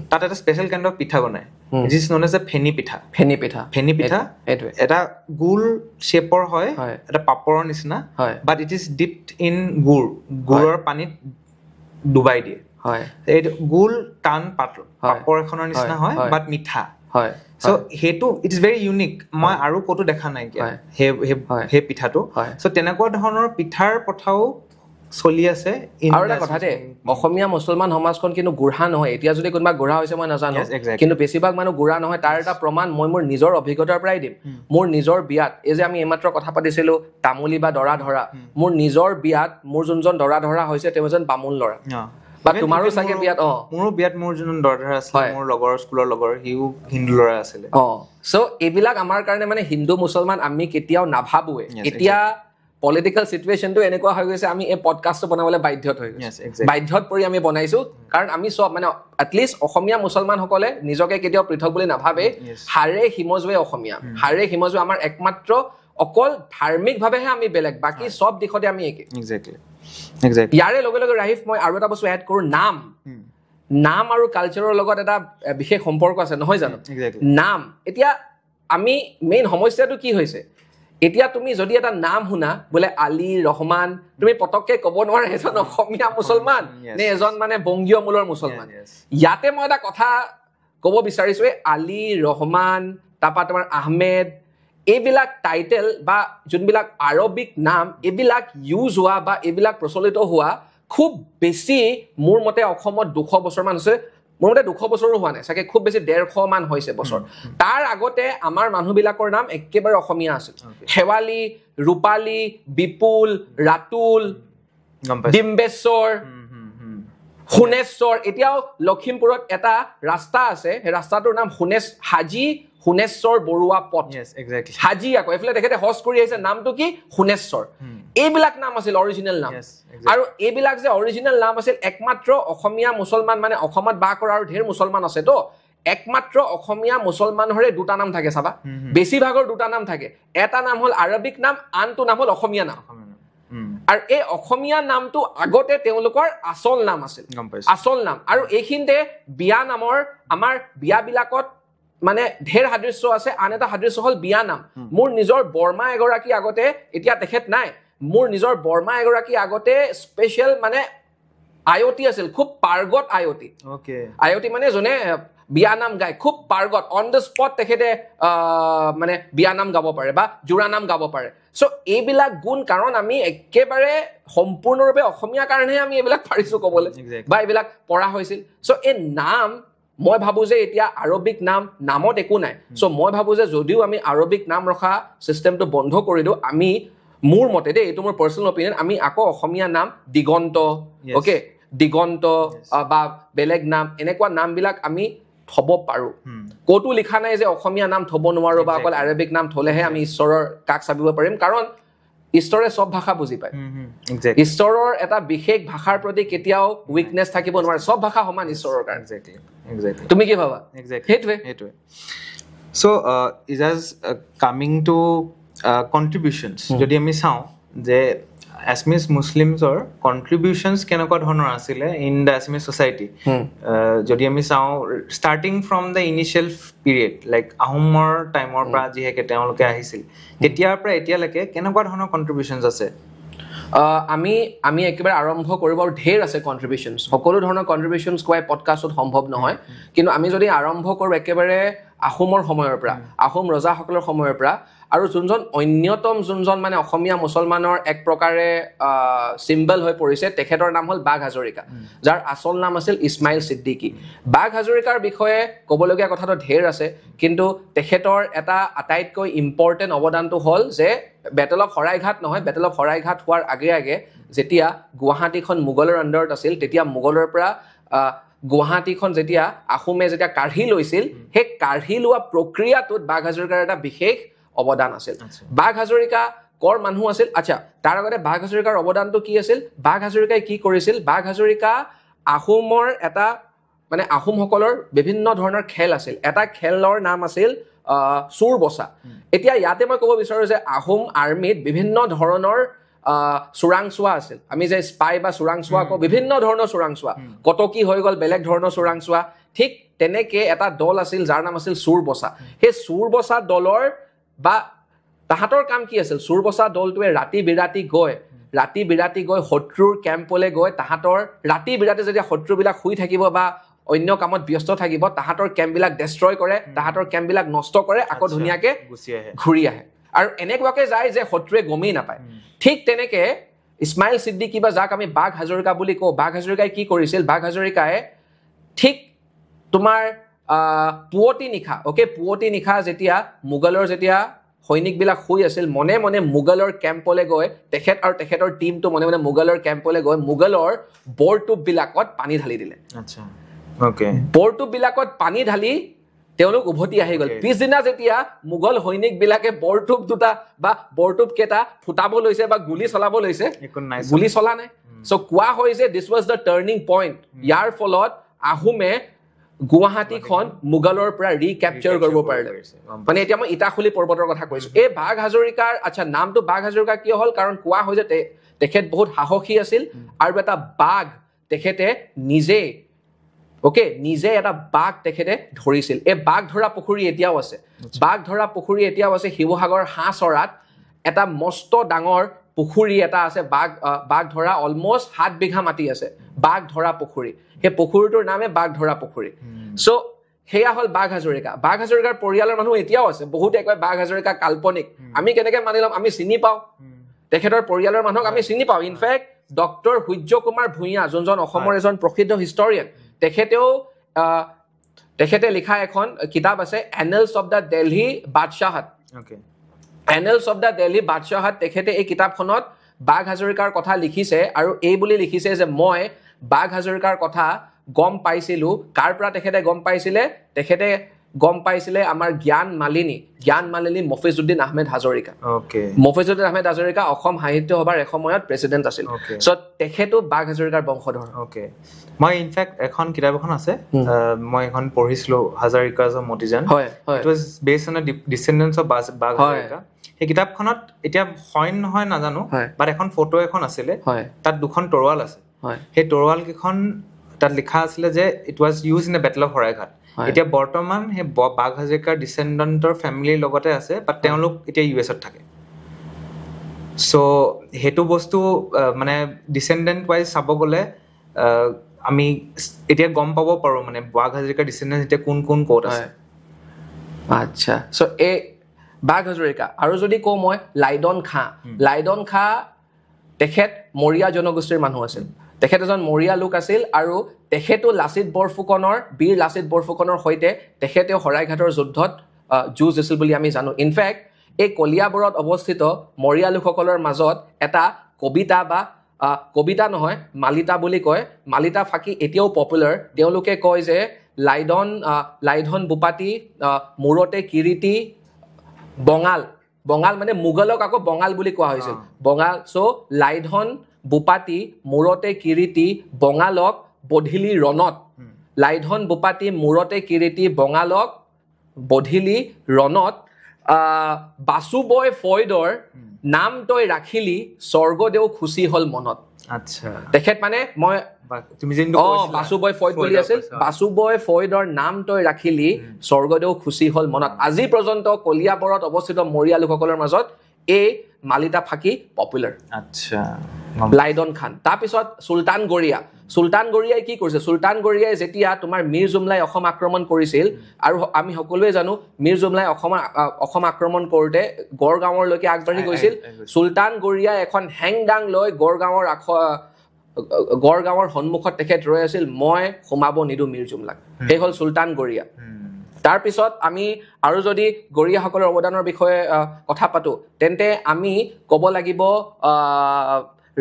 তাত এটা স্পেচিয়েল কাইণ্ড অফ পিঠা বনায় which is known as a pheni pitha pheni pitha pheni পিঠা এইটোৱে এটা গোল শ্বেপৰ হয় এটা পাপৰৰ নিচিনা হয় but it is dip in gur গুড়ৰ পানীত ডুবাই দিয়ে হয় এইটো গোল টান পাত পাপৰ এখনৰ নিচিনা হয় বাট মিঠা হয় চ' সেইটো ইট ইজ ভেৰি ইউনিক মই আৰু ক'তো দেখা নাইকিয়া সেই পিঠাটো চ' তেনেকুৱা ধৰণৰ পিঠাৰ কথাও চলি আছে আৰু এটা কথা দেই অসমীয়া মুছলমান সমাজখন কিন্তু গুঢ়া নহয় এতিয়া যদি কোনোবা গুঢ়া হৈছে মই নাজানো কিন্তু বেছিভাগ মানুহ গুঢ়া নহয় তাৰ এটা প্ৰমাণ মই মোৰ নিজৰ অভিজ্ঞতাৰ পৰাই দিম মোৰ নিজৰ বিয়াত এই যে আমি এইমাত্ৰ কথা পাতিছিলোঁ তামুলী বা দৰা ধৰা মোৰ নিজৰ বিয়াত মোৰ যোনজন দৰা ধৰা হৈছে তেওঁ এজন বামুণ ল'ৰা হিন্দু মুছলমান আমি কেতিয়াও নাভাবোৱে এতিয়া পলিটিকেল চিটুৱেশ্যনটো এনেকুৱা হৈ গৈছে আমি এই পডকাষ্টটো বনাবলৈ বাধ্যত হৈ গৈছে বাধ্যত পৰি আমি বনাইছো mm. কাৰণ আমি চব মানে এটলিষ্ট অসমীয়া মুছলমানসকলে নিজকে কেতিয়াও পৃথক বুলি নাভাবে mm, হাৰে হিমজুৱে অসমীয়া mm. হাৰে হিমজু আমাৰ একমাত্ৰ অকল ধাৰ্মিকভাৱেহে আমি বেলেগ বাকী চব দিশতে আমি একে ইয়াৰে লগে ৰাহিফ মই আৰু এটা বস্তু এড কৰোঁ নাম নাম আৰু কালচাৰৰ লগত এটা বিশেষ সম্পৰ্ক আছে নহয় জানো নাম এতিয়া আমি মেইন সমস্যাটো কি হৈছে এতিয়া তুমি যদি এটা নাম শুনা বোলে আলি ৰহমান তুমি পটককে ক'ব নোৱাৰা এজন অসমীয়া মুছলমান নে এজন মানে বংগীয় মূলৰ মুছলমান ইয়াতে মই এটা কথা ক'ব বিচাৰিছো এই আলি ৰহমান তাৰপৰা তোমাৰ আহমেদ এইবিলাক টাইটেল বা যোনবিলাক আৰবিক নাম এইবিলাক ইউজ হোৱা বা এইবিলাক প্ৰচলিত হোৱা খুব বেছি মোৰ মতে অসমত দুশ বছৰমান হৈছে মোৰ মতে দুশ বছৰো হোৱা নাই চাগে খুব বেছি ডেৰশ মান হৈছে বছৰ তাৰ আগতে আমাৰ মানুহবিলাকৰ নাম একেবাৰে অসমীয়া আছিল শেৱালি ৰূপালী বিপুল ৰাতুল ডিম্বেশ্বৰ সোণেশ্বৰ এতিয়াও লখিমপুৰত এটা ৰাস্তা আছে সেই ৰাস্তাটোৰ নাম সোণেশ হাজী সোণেশ্বৰ বৰুৱা পথ হাজি আকৌ এইফালে তেখেতে সজ কৰি আহিছে নামটো কি সোণেশ্বৰ hmm. এইবিলাক নাম আছিল অৰিজিনেল নাম আৰু এইবিলাক যে অৰিজিনেল নাম আছিল একমাত্ৰ অসমীয়া মুছলমান মানে অসমত বাস কৰা আৰু ঢেৰ মুছলমান আছেতো একমাত্ৰ অসমীয়া মুছলমানৰে দুটা নাম থাকে চাবা hmm, hmm. বেছিভাগৰ দুটা নাম থাকে এটা নাম হ'ল আৰবিক নাম আনটো নাম হ'ল অসমীয়া নাম আৰু এই অসমীয়া নামটো আগতে তেওঁলোকৰ আচল নাম আছিল আচল নাম আৰু এইখিনিতে বিয়া নামৰ আমাৰ বিয়াবিলাকত মানে ঢেৰ সাদৃশ্য আছে আন এটা সাদৃশ্য হ'ল বিয়ানাম মোৰ নিজৰ বৰমা এগৰাকী আগতে এতিয়া তেখেত নাই মোৰ নিজৰ বৰমা এগৰাকী আগতে স্পেচিয়েল মানে আয়তী আছিল খুব পাৰ্গত আয়তী আয়তী মানে যোনে বিয়ানাম গায় খুব পাৰ্গত অন দ্য স্পট তেখেতে মানে বিয়ানাম গাব পাৰে বা জোৰা নাম গাব পাৰে চ' এইবিলাক গুণ কাৰণ আমি একেবাৰে সম্পূৰ্ণৰূপে অসমীয়া কাৰণেহে আমি এইবিলাক পাৰিছোঁ ক'বলৈ বা এইবিলাক পৰা হৈছিল চ' এই নাম মই ভাবোঁ যে এতিয়া আৰৱিক নাম নামত একো নাই চ' মই ভাবোঁ যে যদিও আমি আৰৱিক নাম ৰখা ছিষ্টেমটো বন্ধ কৰি দিওঁ আমি মোৰ মতে দেই এইটো মোৰ পাৰ্চনেল অপিনিয়ন আমি আকৌ অসমীয়া নাম দিগন্ত অ'কে দিগন্ত বা বেলেগ নাম এনেকুৱা নামবিলাক আমি থ'ব পাৰোঁ ক'তো লিখা নাই যে অসমীয়া নাম থ'ব নোৱাৰোঁ বা অকল আৰবিক নাম থ'লেহে আমি ঈশ্বৰৰ কাষ চাবিব পাৰিম কাৰণ ঈশ্বৰে চব ভাষা বুজি পায় ঈশ্বৰৰ এটা বিশেষ ভাষাৰ প্ৰতি কেতিয়াও উইকনেছ থাকিব নোৱাৰে চব ভাষা সমান ঈশ্বৰৰ কাৰণে তুমি কি ভাবা সেইটোৱে সেইটোৱে so' is as coming to contributions যদি আমি চাওঁ যে এছমিছ মুছলিমছৰ কণ্ট্ৰিবিউশ্যনছ কেনেকুৱা ধৰণৰ আছিলে ইন দ্য এছমিছ ছ'চাইটি যদি আমি চাওঁ starting from the initial period like আহোমৰ টাইমৰ পৰা hmm. যিহেতু তেওঁলোকে আহিছিল তেতিয়াৰ পৰা এতিয়ালৈকে কেনেকুৱা ধৰণৰ কণ্ট্ৰিবিউশ্যনছ আছে আমি আমি একেবাৰে আৰম্ভ কৰিব আৰু ঢেৰ আছে কণ্ট্ৰিবিউশ্যনছ সকলো ধৰণৰ কণ্ট্ৰিবিউশ্যনছ কোৱাই পডকাষ্টত সম্ভৱ নহয় hmm. কিন্তু আমি যদি আৰম্ভ কৰোঁ একেবাৰে আহোমৰ সময়ৰ পৰা hmm. আহোম ৰজাসকলৰ সময়ৰ পৰা আৰু যোনজন অন্যতম যোনজন মানে অসমীয়া মুছলমানৰ এক প্ৰকাৰে চিম্বল হৈ পৰিছে তেখেতৰ নাম হ'ল বাঘ হাজৰিকা যাৰ আচল নাম আছিল ইছমাইল ছিদ্দিকী বাঘ হাজৰিকাৰ বিষয়ে ক'বলগীয়া কথাটো ঢেৰ আছে কিন্তু তেখেতৰ এটা আটাইতকৈ ইম্পৰ্টেণ্ট অৱদানটো হ'ল যে বেটেল বেটলক শৰাইঘাট নহয় বেটেল অফ শৰাইঘাট হোৱাৰ আগে আগে যেতিয়া গুৱাহাটীখন মোগলৰ আণ্ডাৰত আছিল তেতিয়া মোগলৰ পৰা গুৱাহাটীখন যেতিয়া আহোমে যেতিয়া কাঢ়ি লৈছিল সেই কাঢ়ি লোৱা প্ৰক্ৰিয়াটোত বাঘ হাজৰিকাৰ এটা বিশেষ অৱদান আছিল বাঘ হাজৰিকা কৰ মানুহ আছিল আচ্ছা তাৰ আগতে বাঘ হাজৰিকাৰ অৱদানটো কি আছিল বাঘ হাজৰিকাই কি কৰিছিল বাঘ হাজৰিকা আহোমৰ এটা মানে আহোমসকলৰ বিভিন্ন ধৰণৰ খেল আছিল এটা খেলৰ নাম আছিল চোৰ বচা এতিয়া ইয়াতে মই ক'ব বিচাৰোঁ যে আহোম আৰ্মিত বিভিন্ন ধৰণৰ চোৰাংচোৱা আছিল আমি যে স্পাই বা চোৰাংচোৱা কওঁ বিভিন্ন ধৰণৰ চোৰাংচোৱা কটকী হৈ গ'ল বেলেগ ধৰণৰ চোৰাংচোৱা ঠিক তেনেকৈ এটা দল আছিল যাৰ নাম আছিল চোৰ বচা সেই চোৰ বচা দলৰ বা তাহাঁতৰ কাম কি আছিল চোৰ বচা দলটোৱে ৰাতি বিৰাতি গৈ ৰাতি বিৰাতি গৈ শত্ৰুৰ কেম্পলৈ গৈ তাহাঁতৰ ৰাতি বিৰাতি যেতিয়া শত্ৰুবিলাক শুই থাকিব বা অন্য কামত ব্যস্ত থাকিব তাহাঁতৰ কেম্পবিলাক ডেষ্ট্ৰয় কৰে তাহাঁতৰ কেম্পবিলাক নষ্ট কৰে আকৌ ধুনীয়াকৈ গুচি আহে ঘূৰি আহে আৰু এনেকুৱাকৈ যায় যে শত্ৰুৱে গমেই নাপায় ঠিক তেনেকৈ ইছমাইল ছিদ্দিকী বা যাক আমি বাঘ হাজৰিকা বুলি কওঁ বাঘ হাজৰিকাই কি কৰিছিল বাঘ হাজৰিকাই ঠিক তোমাৰ পুৱতি নিশা অ'কে পুৱতি নিশা যেতিয়া মোগলৰ যেতিয়া সৈনিকবিলাক শুই আছিল মনে মনে মোগলৰ কেম্পলৈ গৈ তেখেত আৰু তেখেতৰ টিমটো মনে মনে মোগলৰ কেম্পলৈ গৈ মোগলৰ বৰটোপবিলাকত পানী ঢালি দিলে বৰটোপবিলাকত পানী ঢালি তেওঁলোক উভতি আহি গ'ল পিছদিনা যেতিয়া মোগল সৈনিকবিলাকে বৰটোপ দুটা বা বৰটোপ কেইটা ফুটাব লৈছে বা গুলী চলাব লৈছে গুলী চলা নাই চ' কোৱা হয় যে this was the turning point ইয়াৰ ফলত আহোমে গুৱাহাটীখন মোগলৰ পৰা ৰিকেপচাৰ কৰিব পাৰিলে মানে এতিয়া মই ইটাখুলি পৰ্বতৰ কথা কৈছো এই বাঘ হাজৰিকাৰ আচ্ছা নামটো বাঘ হাজৰিকা কিয় হ'ল কাৰণ কোৱা হয় যে তেখেত বহুত সাহসী আছিল আৰু এটা বাঘ তেখেতে নিজে অ'কে নিজে এটা বাঘ তেখেতে ধৰিছিল এই বাঘ ধৰা পুখুৰী এতিয়াও আছে বাঘ ধৰা পুখুৰী এতিয়াও আছে শিৱসাগৰ হাঁহ চৰাত এটা মস্ত ডাঙৰ পুখুৰী এটা আছে বাঘ বাঘ ধৰা অলমষ্ট সাত বিঘা মাটি আছে বাঘ ধৰা পুখুৰী সেই পুখুৰীটোৰ নামে বাঘ ধৰা পুখুৰী চ' hmm. সেয়া হ'ল বাঘ হাজৰিকা বাঘ হাজৰিকাৰ পৰিয়ালৰ মানুহ এতিয়াও আছে বহুতে কয় বাঘ হাজৰিকা কাল্পনিক hmm. আমি কেনেকৈ মানি ল'ম আমি চিনি পাওঁ hmm. তেখেতৰ পৰিয়ালৰ মানুহক আমি চিনি পাওঁ ইনফেক্ট ডক্টৰ সূৰ্য কুমাৰ ভূঞা যোনজন অসমৰ এজন প্ৰসিদ্ধ হিষ্টৰিয়ান তেখেতেও তেখেতে লিখা এখন কিতাপ আছে annals of the Delhi Badshahate annals of the Delhi Badshahate তেখেতে এই কিতাপখনত বাঘ হাজৰিকাৰ কথা লিখিছে আৰু এই বুলি লিখিছে যে মই বাঘ হাজৰিকাৰ কথা গম পাইছিলোঁ কাৰ পৰা তেখেতে গম পাইছিলে তেখেতে গম পাইছিলে আমাৰ জ্ঞান মালিনী জ্ঞান মালিনী মফিজুদ্দিন আহমেদ হাজৰিকা মফিজুদ্দিন আহমেদ হাজৰিকা অসম সাহিত্য সভাৰ এসময়ত প্ৰেচিডেণ্ট আছিল চ' তেখেতো বাঘ হাজৰিকাৰ বংশধৰ অ'কে মই ইনফেক্ট এখন কিতাপ এখন আছে মই এখন পঢ়িছিলোঁ হাজাৰিকা মতিজান সেই কিতাপখনত এতিয়া হয় নহয় নাজানো বাট এখন ফটো এখন আছিলে তাত দুখন তৰোৱাল আছে সেই তৰোৱাল কেইখন তাত লিখা আছিলে যে it was use in the battle of Saraighat এতিয়া বৰ্তমান সেই বাঘ হাজৰিকাৰ ডিচেণ্ডেণ্টৰ ফেমিলিৰ লগতে আছে বাট তেওঁলোক এতিয়া ইউ এছত থাকে চ' সেইটো বস্তু মানে ডিচেণ্ডেণ্ট ৱাইজ চাব গ'লে আমি এতিয়া গম পাব পাৰোঁ মানে বাঘ হাজৰিকাৰ ডিচেণ্ডেণ্ট এতিয়া কোন কোন ক'ত আছে আচ্ছা চ' এই বাঘ হাজৰিকা আৰু যদি কওঁ মই লাইডন খা লাইডন খা তেখেত মৰিয়া জনগোষ্ঠীৰ মানুহ আছিল তেখেত এজন মৰিয়া লোক আছিল আৰু তেখেতো লাচিত বৰফুকনৰ বীৰ লাচিত বৰফুকনৰ সৈতে তেখেতে শৰাইঘাটৰ যুদ্ধত যুঁজ আছিল বুলি আমি জানো ইনফেক্ট এই কলিয়াবৰত অৱস্থিত মৰিয়া লোকসকলৰ মাজত এটা কবিতা বা কবিতা নহয় মালিতা বুলি কয় মালিতা ফাঁকি এতিয়াও পপুলাৰ তেওঁলোকে কয় যে লাইডন লাইডন বোপাতি মূৰতে কিৰিটি বঙাল বঙাল মানে মোগলক আকৌ বঙাল বুলি কোৱা হৈছিল বঙাল চ' লাইধন বোপাতি মূৰতে কিৰীতি বঙালক বধিলি ৰণত লাইধন বোপাতি মূৰতে কিৰীতি বঙালক বধিলি ৰণত বৈ ফৈদৰ নাম তই ৰাখিলি স্বৰ্গদেউ খুচি হ'ল মনত আচ্ছা তেখেত মানে মই তুমি যেন অ বাসু বয় ফয়দ বুলি আছিল বাসু বয় ফয়দৰ নাম তই ৰাখিলি স্বৰ্গদেউ খুচি হল মনত আজি পৰ্যন্ত কলিয়াপৰত অৱস্থিত মৰিয়া লোকসকলৰ মাজত এই মালিতা ফাকি পপুলাৰ আচ্ছা লাইডন খান তাৰপিছত চুলতান গৰিয়া চুলতান গৰিয়াই কি কৰিছে চুলতান গৰিয়াই যেতিয়া তোমাৰ মীৰ জুমলাই অসম আক্ৰমণ কৰিছিল আৰু আমি সকলোৱে জানো মিৰ জুমলাই অসম অসম আক্ৰমণ কৰোঁতে গড়গাঁৱৰলৈকে আগবাঢ়ি গৈছিল চুলতান গৰিয়াই এখন হেং দাং লৈ গড়গাঁৱৰ আখ গড়গাঁৱৰ সন্মুখত তেখেত ৰৈ আছিল মই সোমাব নিদো মিৰ জুমলাক সেই হ'ল চুলতান গৰিয়া তাৰপিছত আমি আৰু যদি গৰিয়াসকলৰ অৱদানৰ বিষয়ে কথা পাতোঁ তেন্তে আমি ক'ব লাগিব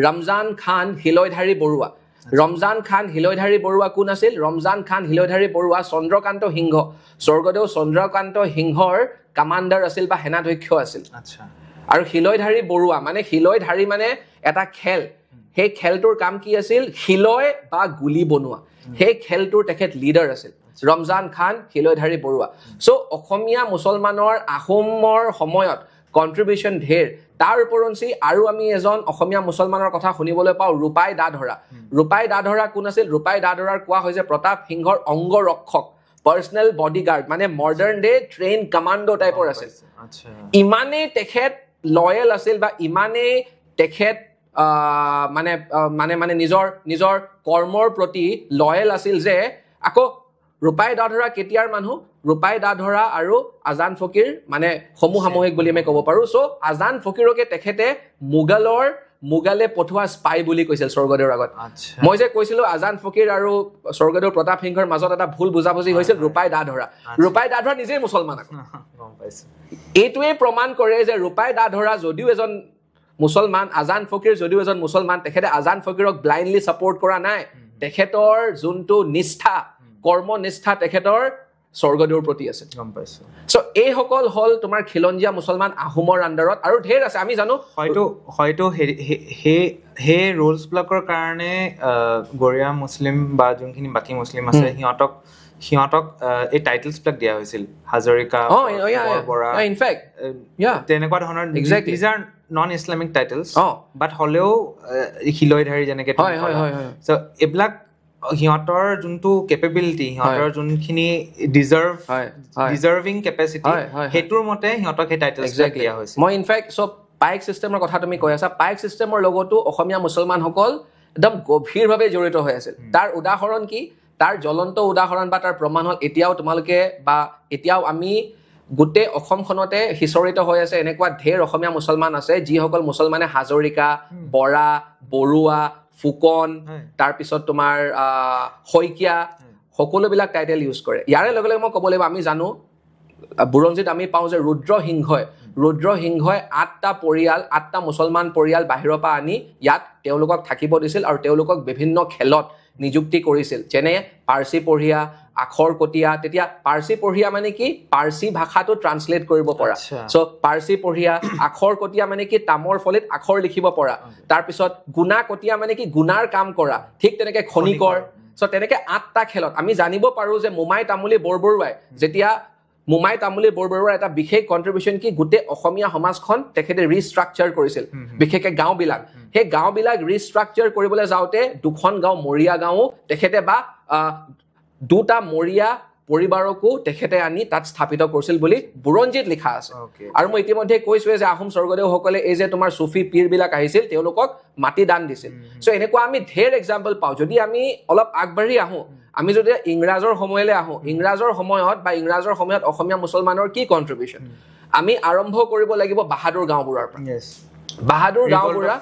ৰমজান খান হিলৈধাৰী বৰুৱা ৰমজান খান হিলৈধাৰী বৰুৱা কোন আছিল ৰমজান খান হিলৈধাৰী বৰুৱা চন্দ্ৰকান্ত সিংহ স্বৰ্গদেউ চন্দ্ৰকান্ত সিংহৰ কামাণ্ডাৰ আছিল বা সেনাধ্যক্ষ আছিল আৰু শিলৈধাৰী বৰুৱা মানে শিলৈধাৰী মানে এটা খেল সেই খেলটোৰ কাম কি আছিল শিলৈ বা গুলী বনোৱা সেই খেলটোৰ তেখেত লিডাৰ আছিল ৰমজান খান শিলৈধাৰী বৰুৱা চ' অসমীয়া মুছলমানৰ আহোমৰ সময়ত কণ্ট্ৰিবিউশ্যন ঢেৰ তাৰ ওপৰঞ্চি আৰু আমি এজন অসমীয়া মুছলমানৰ কথা শুনিবলৈ পাওঁ ৰূপাই দাধৰা ৰূপাই দাধৰা কোন আছিল ৰূপাই দাধৰাৰ কোৱা হৈছে প্ৰতাপ সিংহৰ অংগৰক্ষক পাৰ্চনেল বডিগাৰ্ড মানে মডাৰ্ণ ডে ট্ৰেইন কমাণ্ডো টাইপৰ আছিল ইমানেই তেখেত লয়েল আছিল বা ইমানেই তেখেত মানে মানে মানে নিজৰ নিজৰ কৰ্মৰ প্ৰতি লয়েল আছিল যে আকৌ ৰূপাই দা ধৰা কেতিয়াৰ মানুহ ৰূপাই দা ধৰা আৰু আজান ফকীৰ মানে সমূহ সামূহিক বুলি আমি ক'ব পাৰোঁ চ' আজান ফকীৰকে তেখেতে মোগলৰ মোগালে পঠোৱা স্পাই বুলি কৈছিল স্বৰ্গদেউৰ আগত মই যে কৈছিলো আজান ফকীৰ আৰু স্বৰ্গদেউ প্ৰতাপ সিংহৰ মাজত এটা ভুল বুজাবুজি হৈছিল ৰূপাই দা ধৰা ৰূপাই দা ধৰা নিজেই মুছলমান <laughs> এইটোৱেই প্ৰমাণ কৰে যে ৰূপাই দা ধৰা যদিও এজন মুছলমান আজান ফকিৰ যদিও এজন মুছলমান তেখেতে আজান ফকিৰক ব্লাইণ্ডলি ছাপৰ্ট কৰা নাই তেখেতৰ যোনটো নিষ্ঠা কৰ্মনিষ্ঠা তেখেতৰ স্বৰ্গদেউৰ প্ৰতি আছে গম পাইছো চ' এইসকল হ'ল তোমাৰ খিলঞ্জীয়া মুছলমান আহোমৰ আণ্ডাৰত আৰু ঢেৰ আছে আমি জানো হয়তো হয়তো সেই ৰুলছবিলাকৰ কাৰণে গৰীয়া মুছলিম বা যোনখিনি বাকী মুছলিম আছে সিহঁতক সিহঁতক এই টাইটেলছবিলাক দিয়া হৈছিল হাজৰিকা তেনেকুৱা ধৰণৰ নন ইছলামিক টাইটেলছ বাট হ'লেও শিলৈধাৰী যেনেকে এইবিলাক সিহঁতৰ যোনটো কেপেবিলিটি সিহঁতৰ যোনখিনি ডিজাৰ্ভিং কেপাচিটি সেইটোৰ মতে সিহঁতক সেই টাইটেলছবিলাক দিয়া হৈছে মই ইনফেক্ট চব পাইক ছিষ্টেমৰ কথা তুমি কৈ আছা পাইক ছিষ্টেমৰ লগতো অসমীয়া মুছলমানসকল একদম গভীৰভাৱে জড়িত হৈ আছিল তাৰ উদাহৰণ কি তাৰ জ্বলন্ত উদাহৰণ বা তাৰ প্ৰমাণ হ'ল এতিয়াও তোমালোকে বা এতিয়াও আমি গোটেই অসমখনতে সিঁচৰিত হৈ আছে এনেকুৱা ঢেৰ অসমীয়া মুছলমান আছে যিসকল মুছলমানে হাজৰিকা বৰা বৰুৱা ফুকন তাৰপিছত তোমাৰ শইকীয়া সকলোবিলাক টাইটেল ইউজ কৰে ইয়াৰে লগে লগে মই ক'ব লাগিব আমি জানো বুৰঞ্জীত আমি পাওঁ যে ৰুদ্ৰ সিংহই ৰুদ্ৰ সিংহই আঠটা পৰিয়াল আঠটা মুছলমান পৰিয়াল বাহিৰৰ পৰা আনি ইয়াত তেওঁলোকক থাকিব দিছিল আৰু তেওঁলোকক বিভিন্ন খেলত নিযুক্তি কৰিছিল যেনে পাৰ্চী পঢ়িয়া আখৰ কটীয়া তেতিয়া পাৰ্চী পঢ়িয়া মানে কি পাৰ্চী ভাষাটো ট্ৰান্সলেট কৰিব পৰা চ' পাৰ্চী পঢ়িয়া আখৰ কটীয়া মানে কি তামৰ ফলিত আখৰ লিখিব পৰা তাৰপিছত গুণা কটীয়া মানে কি গুণাৰ কাম কৰা ঠিক তেনেকৈ খনিকৰ চ' তেনেকৈ আঠটা খেলত আমি জানিব পাৰোঁ যে মোমাই তামুলী বৰবৰুৱাই যেতিয়া মোমাই তামুলী বৰবৰুৱাৰ এটা বিশেষ কণ্ট্ৰিবিউশ্যন কি গোটেই অসমীয়া সমাজখন তেখেতে ৰিষ্ট্ৰাকচাৰ কৰিছিল বিশেষকৈ গাঁওবিলাক সেই গাঁওবিলাক ৰিষ্ট্ৰাকচাৰ কৰিবলৈ যাওঁতে দুখন গাঁও মৰিয়া গাঁও তেখেতে বা দুটা মৰিয়া পৰিবাৰকো তেখেতে আনি তাত স্থাপিত কৰিছিল বুলি বুৰঞ্জীত লিখা আছে আৰু মই ইতিমধ্যে কৈছোৱে যে আহোম স্বৰ্গদেউসকলে এই যে তোমাৰ চুফি পীৰবিলাক আহিছিল তেওঁলোকক মাটি দান দিছিল চ' এনেকুৱা আমি ঢেৰ এক্সাম্পল পাওঁ যদি আমি অলপ আগবাঢ়ি আহোঁ আমি যদি ইংৰাজৰ সময়লৈ আহোঁ ইংৰাজৰ সময়ত বা ইংৰাজৰ সময়ত অসমীয়া মুছলমানৰ কি কণ্ট্ৰিবিউচন আমি আৰম্ভ কৰিব লাগিব বাহাদুৰ গাঁওবোৰৰ পৰা বাহাদুৰ গাঁওবোৰা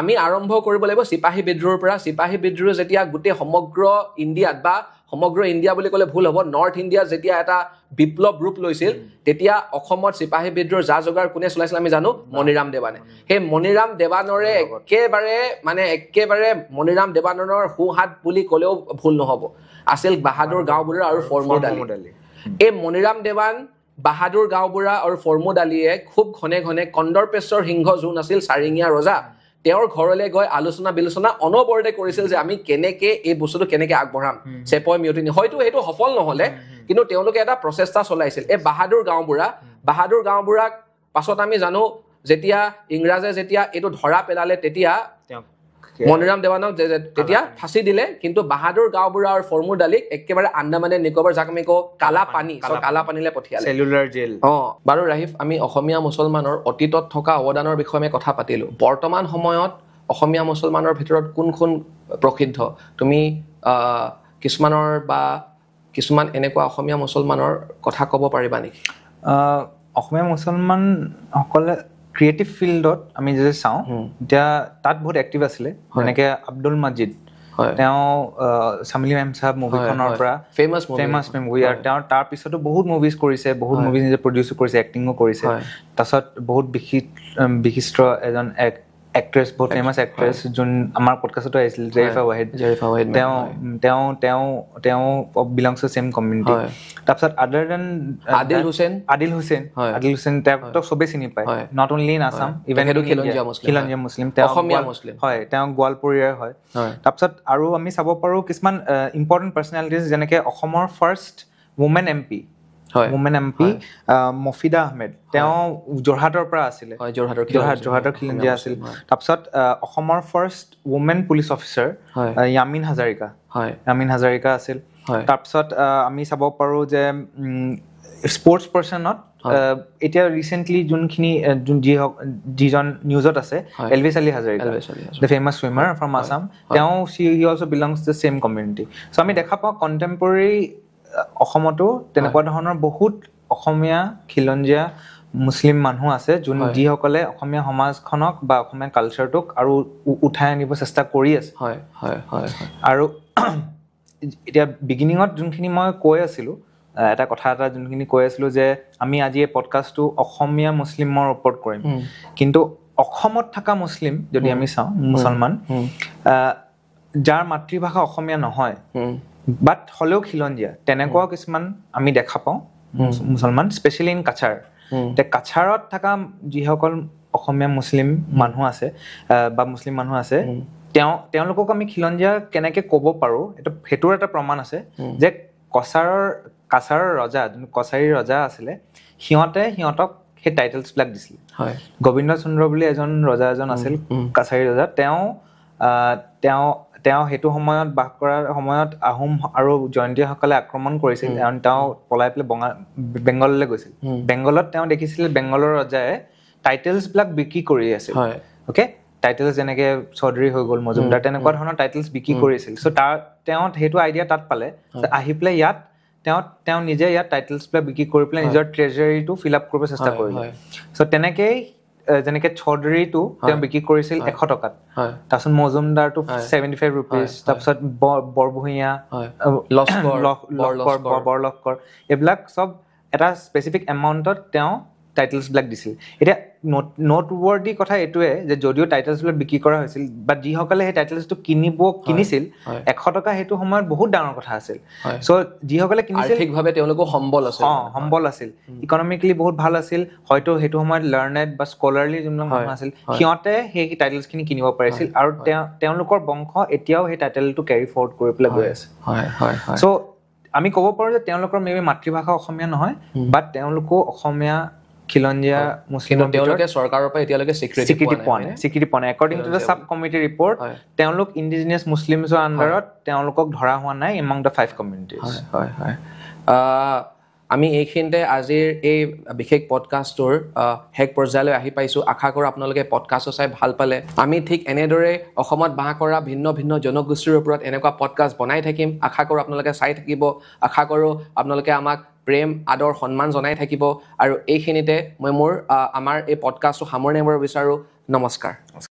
আমি আৰম্ভ কৰিব লাগিব চিপাহী বিদ্ৰোহৰ পৰা চিপাহী বিদ্ৰোহ যেতিয়া গোটেই সমগ্ৰ ইণ্ডিয়াত বা সমগ্ৰ ইণ্ডিয়া বুলি ক'লে ভুল হ'ব নৰ্থ ইণ্ডিয়া যেতিয়া এটা বিপ্লৱ ৰূপ লৈছিল তেতিয়া অসমত চিপাহী বিদ্ৰোহ যা যোগাৰ কোনে চলাইছিল আমি জানো মণিৰাম দেৱানে সেই মণিৰাম দেৱানৰে একেবাৰে মানে একেবাৰে মণিৰাম দেৱানৰ সোঁহাত বুলি ক'লেও ভুল নহ'ব আছিল বাহাদুৰ গাঁওবুঢ়া আৰু ফৰ্মু আলি এই মণিৰাম দেৱান বাহাদুৰ গাঁওবুঢ়া আৰু ফৰ্মুদ আলিয়ে খুব ঘনে ঘনে কন্দৰপেশ্বৰ সিংহ যোন আছিল চাৰিঙীয়া ৰজা তেওঁৰ ঘৰলৈ গৈ আলোচনা বিলোচনা অনবৰতে কৰিছিল যে আমি কেনেকে এই বস্তুটো কেনেকে আগবঢ়াম চেপই মিয়তিনি হয়তো সেইটো সফল নহ'লে কিন্তু তেওঁলোকে এটা প্ৰচেষ্টা চলাইছিল এই বাহাদুৰ গাঁওবুঢ়া বাহাদুৰ গাঁওবুঢ়াক পাছত আমি জানো যেতিয়া ইংৰাজে যেতিয়া এইটো ধৰা পেলালে তেতিয়া মণিৰাম দেৱানক তেতিয়া ফাঁচি দিলে কিন্তু বাহাদুৰ গাঁওবুঢ় আৰু ফৰ্মুৰ ডালিক একেবাৰে আন্দামানে নিকোবৰ যাক আমি কওঁ কালা পানী কালা পানীলে পঠিয়ালে অঁ বাৰু ৰাহিফ আমি অসমীয়া মুছলমানৰ অতীতত থকা অৱদানৰ বিষয়ে আমি কথা পাতিলোঁ বৰ্তমান সময়ত অসমীয়া মুছলমানৰ ভিতৰত কোনখন প্ৰসিদ্ধ তুমি কিছুমানৰ বা কিছুমান এনেকুৱা অসমীয়া মুছলমানৰ কথা ক'ব পাৰিবা নেকি অসমীয়া মুছলমানসকলে ক্ৰিয়েটিভ ফিল্ডত আমি যদি চাওঁ এতিয়া তাত বহুত এক্টিভ আছিলে যেনেকে আব্দুল মাজিদ তেওঁ চামিলি মেম চাহাব মুভিখনৰ পৰা ফেমাছ মুভি আৰু তেওঁ তাৰ পিছতো বহুত মুভিজ কৰিছে বহুত মুভিজ নিজে প্ৰডিউচো কৰিছে এক্টিঙো কৰিছে তাৰপিছত বহুত বিশিষ্ট বিশিষ্ট এজন এক্ট্ৰেছ বহুত ফেমাছ এক্ট্ৰেছ যোন আমাৰ পডকাষ্টতো আহিছিল জেৰিফা ৱাহিদ জেৰিফা ৱাহিদ তেওঁ তেওঁ তেওঁ তেওঁ বিলংছ টু চেম কমিউনিটি তাৰপিছত other then uh, Adil Hussain Adil Hussain Adil Hussain তেওঁক চবেই চিনি পায় not only in Assam even সেইটো খিলঞ্জীয়া মুছলিম তেওঁ অসমীয়া মুছলিম হয় তেওঁ গোৱালপৰীয়াৰ হয় তাৰপিছত আৰু আমি চাব পাৰোঁ কিছুমান ইম্পৰ্টেণ্ট পাৰ্চনেলিটিজ যেনেকৈ অসমৰ first women M P women M P Mofida Ahmed তেওঁ যোৰহাটৰ পৰা আছিলে যোৰহাটৰ খিল ইণ্ডিয়া আছিল তাৰপিছত অসমৰ first women police officer Yamin Hazarika হয় য়ামিন হাজাৰিকা আছিল তাৰপিছত আমি চাব পাৰোঁ যে স্পৰ্টছ পাৰ্চনত এতিয়া ৰিচেণ্টলি যোনখিনি যিজন নিউজত আছে Elvis Ali Hazarika the famous swimmer from Assam তেওঁ see he also' belongs the same community so' আমি দেখা পাওঁ কণ্টেম্পৰেৰী অসমতো তেনেকুৱা ধৰণৰ বহুত অসমীয়া খিলঞ্জীয়া মুছলিম মানুহ আছে যোন যিসকলে অসমীয়া সমাজখনক বা অসমীয়া কালচাৰটোক আৰু উঠাই আনিব চেষ্টা কৰি আছে আৰু <clears throat> এতিয়া বিগিনিঙত যোনখিনি মই কৈ আছিলোঁ এটা কথা এটা যোনখিনি কৈ আছিলোঁ যে আমি আজি এই পডকাষ্টটো অসমীয়া মুছলিমৰ ওপৰত কৰিম কিন্তু অসমত থকা মুছলিম যদি আমি চাওঁ মুছলমান যাৰ মাতৃভাষা অসমীয়া নহয় বাট হ'লেও খিলঞ্জীয়া তেনেকুৱাও কিছুমান আমি দেখা পাওঁ মুছলমান স্পেচিয়েলি ইন কাছাৰ এতিয়া কাছাৰত থকা যিসকল অসমীয়া মুছলিম মানুহ আছে বা মুছলিম মানুহ আছে তেওঁ তেওঁলোকক আমি খিলঞ্জীয়া কেনেকে ক'ব পাৰোঁ এইটো সেইটোৰ এটা প্ৰমাণ আছে যে কছাৰৰ কাছাৰৰ ৰজা যোন কছাৰী ৰজা আছিলে সিহঁতে সিহঁতক সেই টাইটেলছ বিলাক দিছিলে হয় গোবিন্দ চন্দ্ৰ বুলি এজন ৰজা এজন আছিল কাছাৰী ৰজা তেওঁ তেওঁ তেওঁ সেইটো সময়ত বাস কৰাৰ সময়ত আহোম আৰু জয়ন্তীয়াসকলে আক্ৰমণ কৰিছিল কাৰণ তেওঁ পলাই পেলাই বঙা বেংগললৈ গৈছিল বেংগলত তেওঁ দেখিছিল বেংগলৰ ৰজাই বিলাক বিক্ৰী কৰি আছিল অ'কে টাইটেলছ যেনেকে চৌধুৰী হৈ গ'ল মজুমদাৰ তেনেকুৱা ধৰণৰ টাইটেলছ বিক্ৰী কৰিছিল চ' তাৰ তেওঁ সেইটো আইডিয়া তাত পালে আহি পেলাই ইয়াত তেওঁ তেওঁ নিজে ইয়াত বিলাক বিক্ৰী কৰি পেলাই নিজৰ ট্ৰেজাৰীটো ফিল আপ কৰিব চেষ্টা কৰিলে চ' তেনেকেই যেনেকে চৌধুৰীটো তেওঁ বিক্ৰী কৰিছিল এশ টকাত তাৰপিছত মজুমদাৰটো চেভেণ্টি ফাইভ ৰুপিজ তাৰপিছত বৰভূঞা লস্কৰ লস্কৰ এইবিলাক চব এটা স্পেচিফিক এমাউণ্টত তেওঁ টাইটেলছবিলাক দিছিল এতিয়া নট নটৱৰ্ডি কথা এইটোৱে যে যদিও টাইটেলছবিলাক বিক্ৰী কৰা হৈছিল বা যিসকলে সেই টাইটেলছটো কিনিব কিনিছিল এশ টকা সেইটো সময়ত বহুত ডাঙৰ কথা আছিল চ' যিসকলে কিনিছিল ঠিকভাৱে তেওঁলোকো সম্বল আছিল অঁ সম্বল আছিল ইকনমিকেলি বহুত ভাল আছিল হয়তো সেইটো সময়ত লাৰ্ণেড বা স্কলাৰলি যোনবিলাক মানুহ আছিল সিহঁতে সেই টাইটেলছখিনি কিনিব পাৰিছিল আৰু তেওঁলোকৰ বংশ এতিয়াও সেই টাইটেলটো কেৰি ফৰৱৰ্ড কৰি পেলাই গৈ আছে চ' আমি ক'ব পাৰোঁ যে তেওঁলোকৰ মেবি মাতৃভাষা অসমীয়া নহয় বাট তেওঁলোকো অসমীয়া আমি এইখিনিতে আজিৰ এই বিশেষ পডকাষ্টটোৰ শেষ পৰ্যায়লৈ আহি পাইছোঁ আশা কৰোঁ আপোনালোকে পডকাষ্টটো চাই ভাল পালে আমি ঠিক এনেদৰে অসমত বাস কৰা ভিন্ন ভিন্ন জনগোষ্ঠীৰ ওপৰত এনেকুৱা পডকাষ্ট বনাই থাকিম আশা কৰোঁ আপোনালোকে চাই থাকিব আশা কৰোঁ আপোনালোকে আমাক প্ৰেম আদৰ সন্মান জনাই থাকিব আৰু এইখিনিতে মই মোৰ আমাৰ এই পডকাষ্টটো সামৰণি মাৰিব বিচাৰোঁ নমস্কাৰ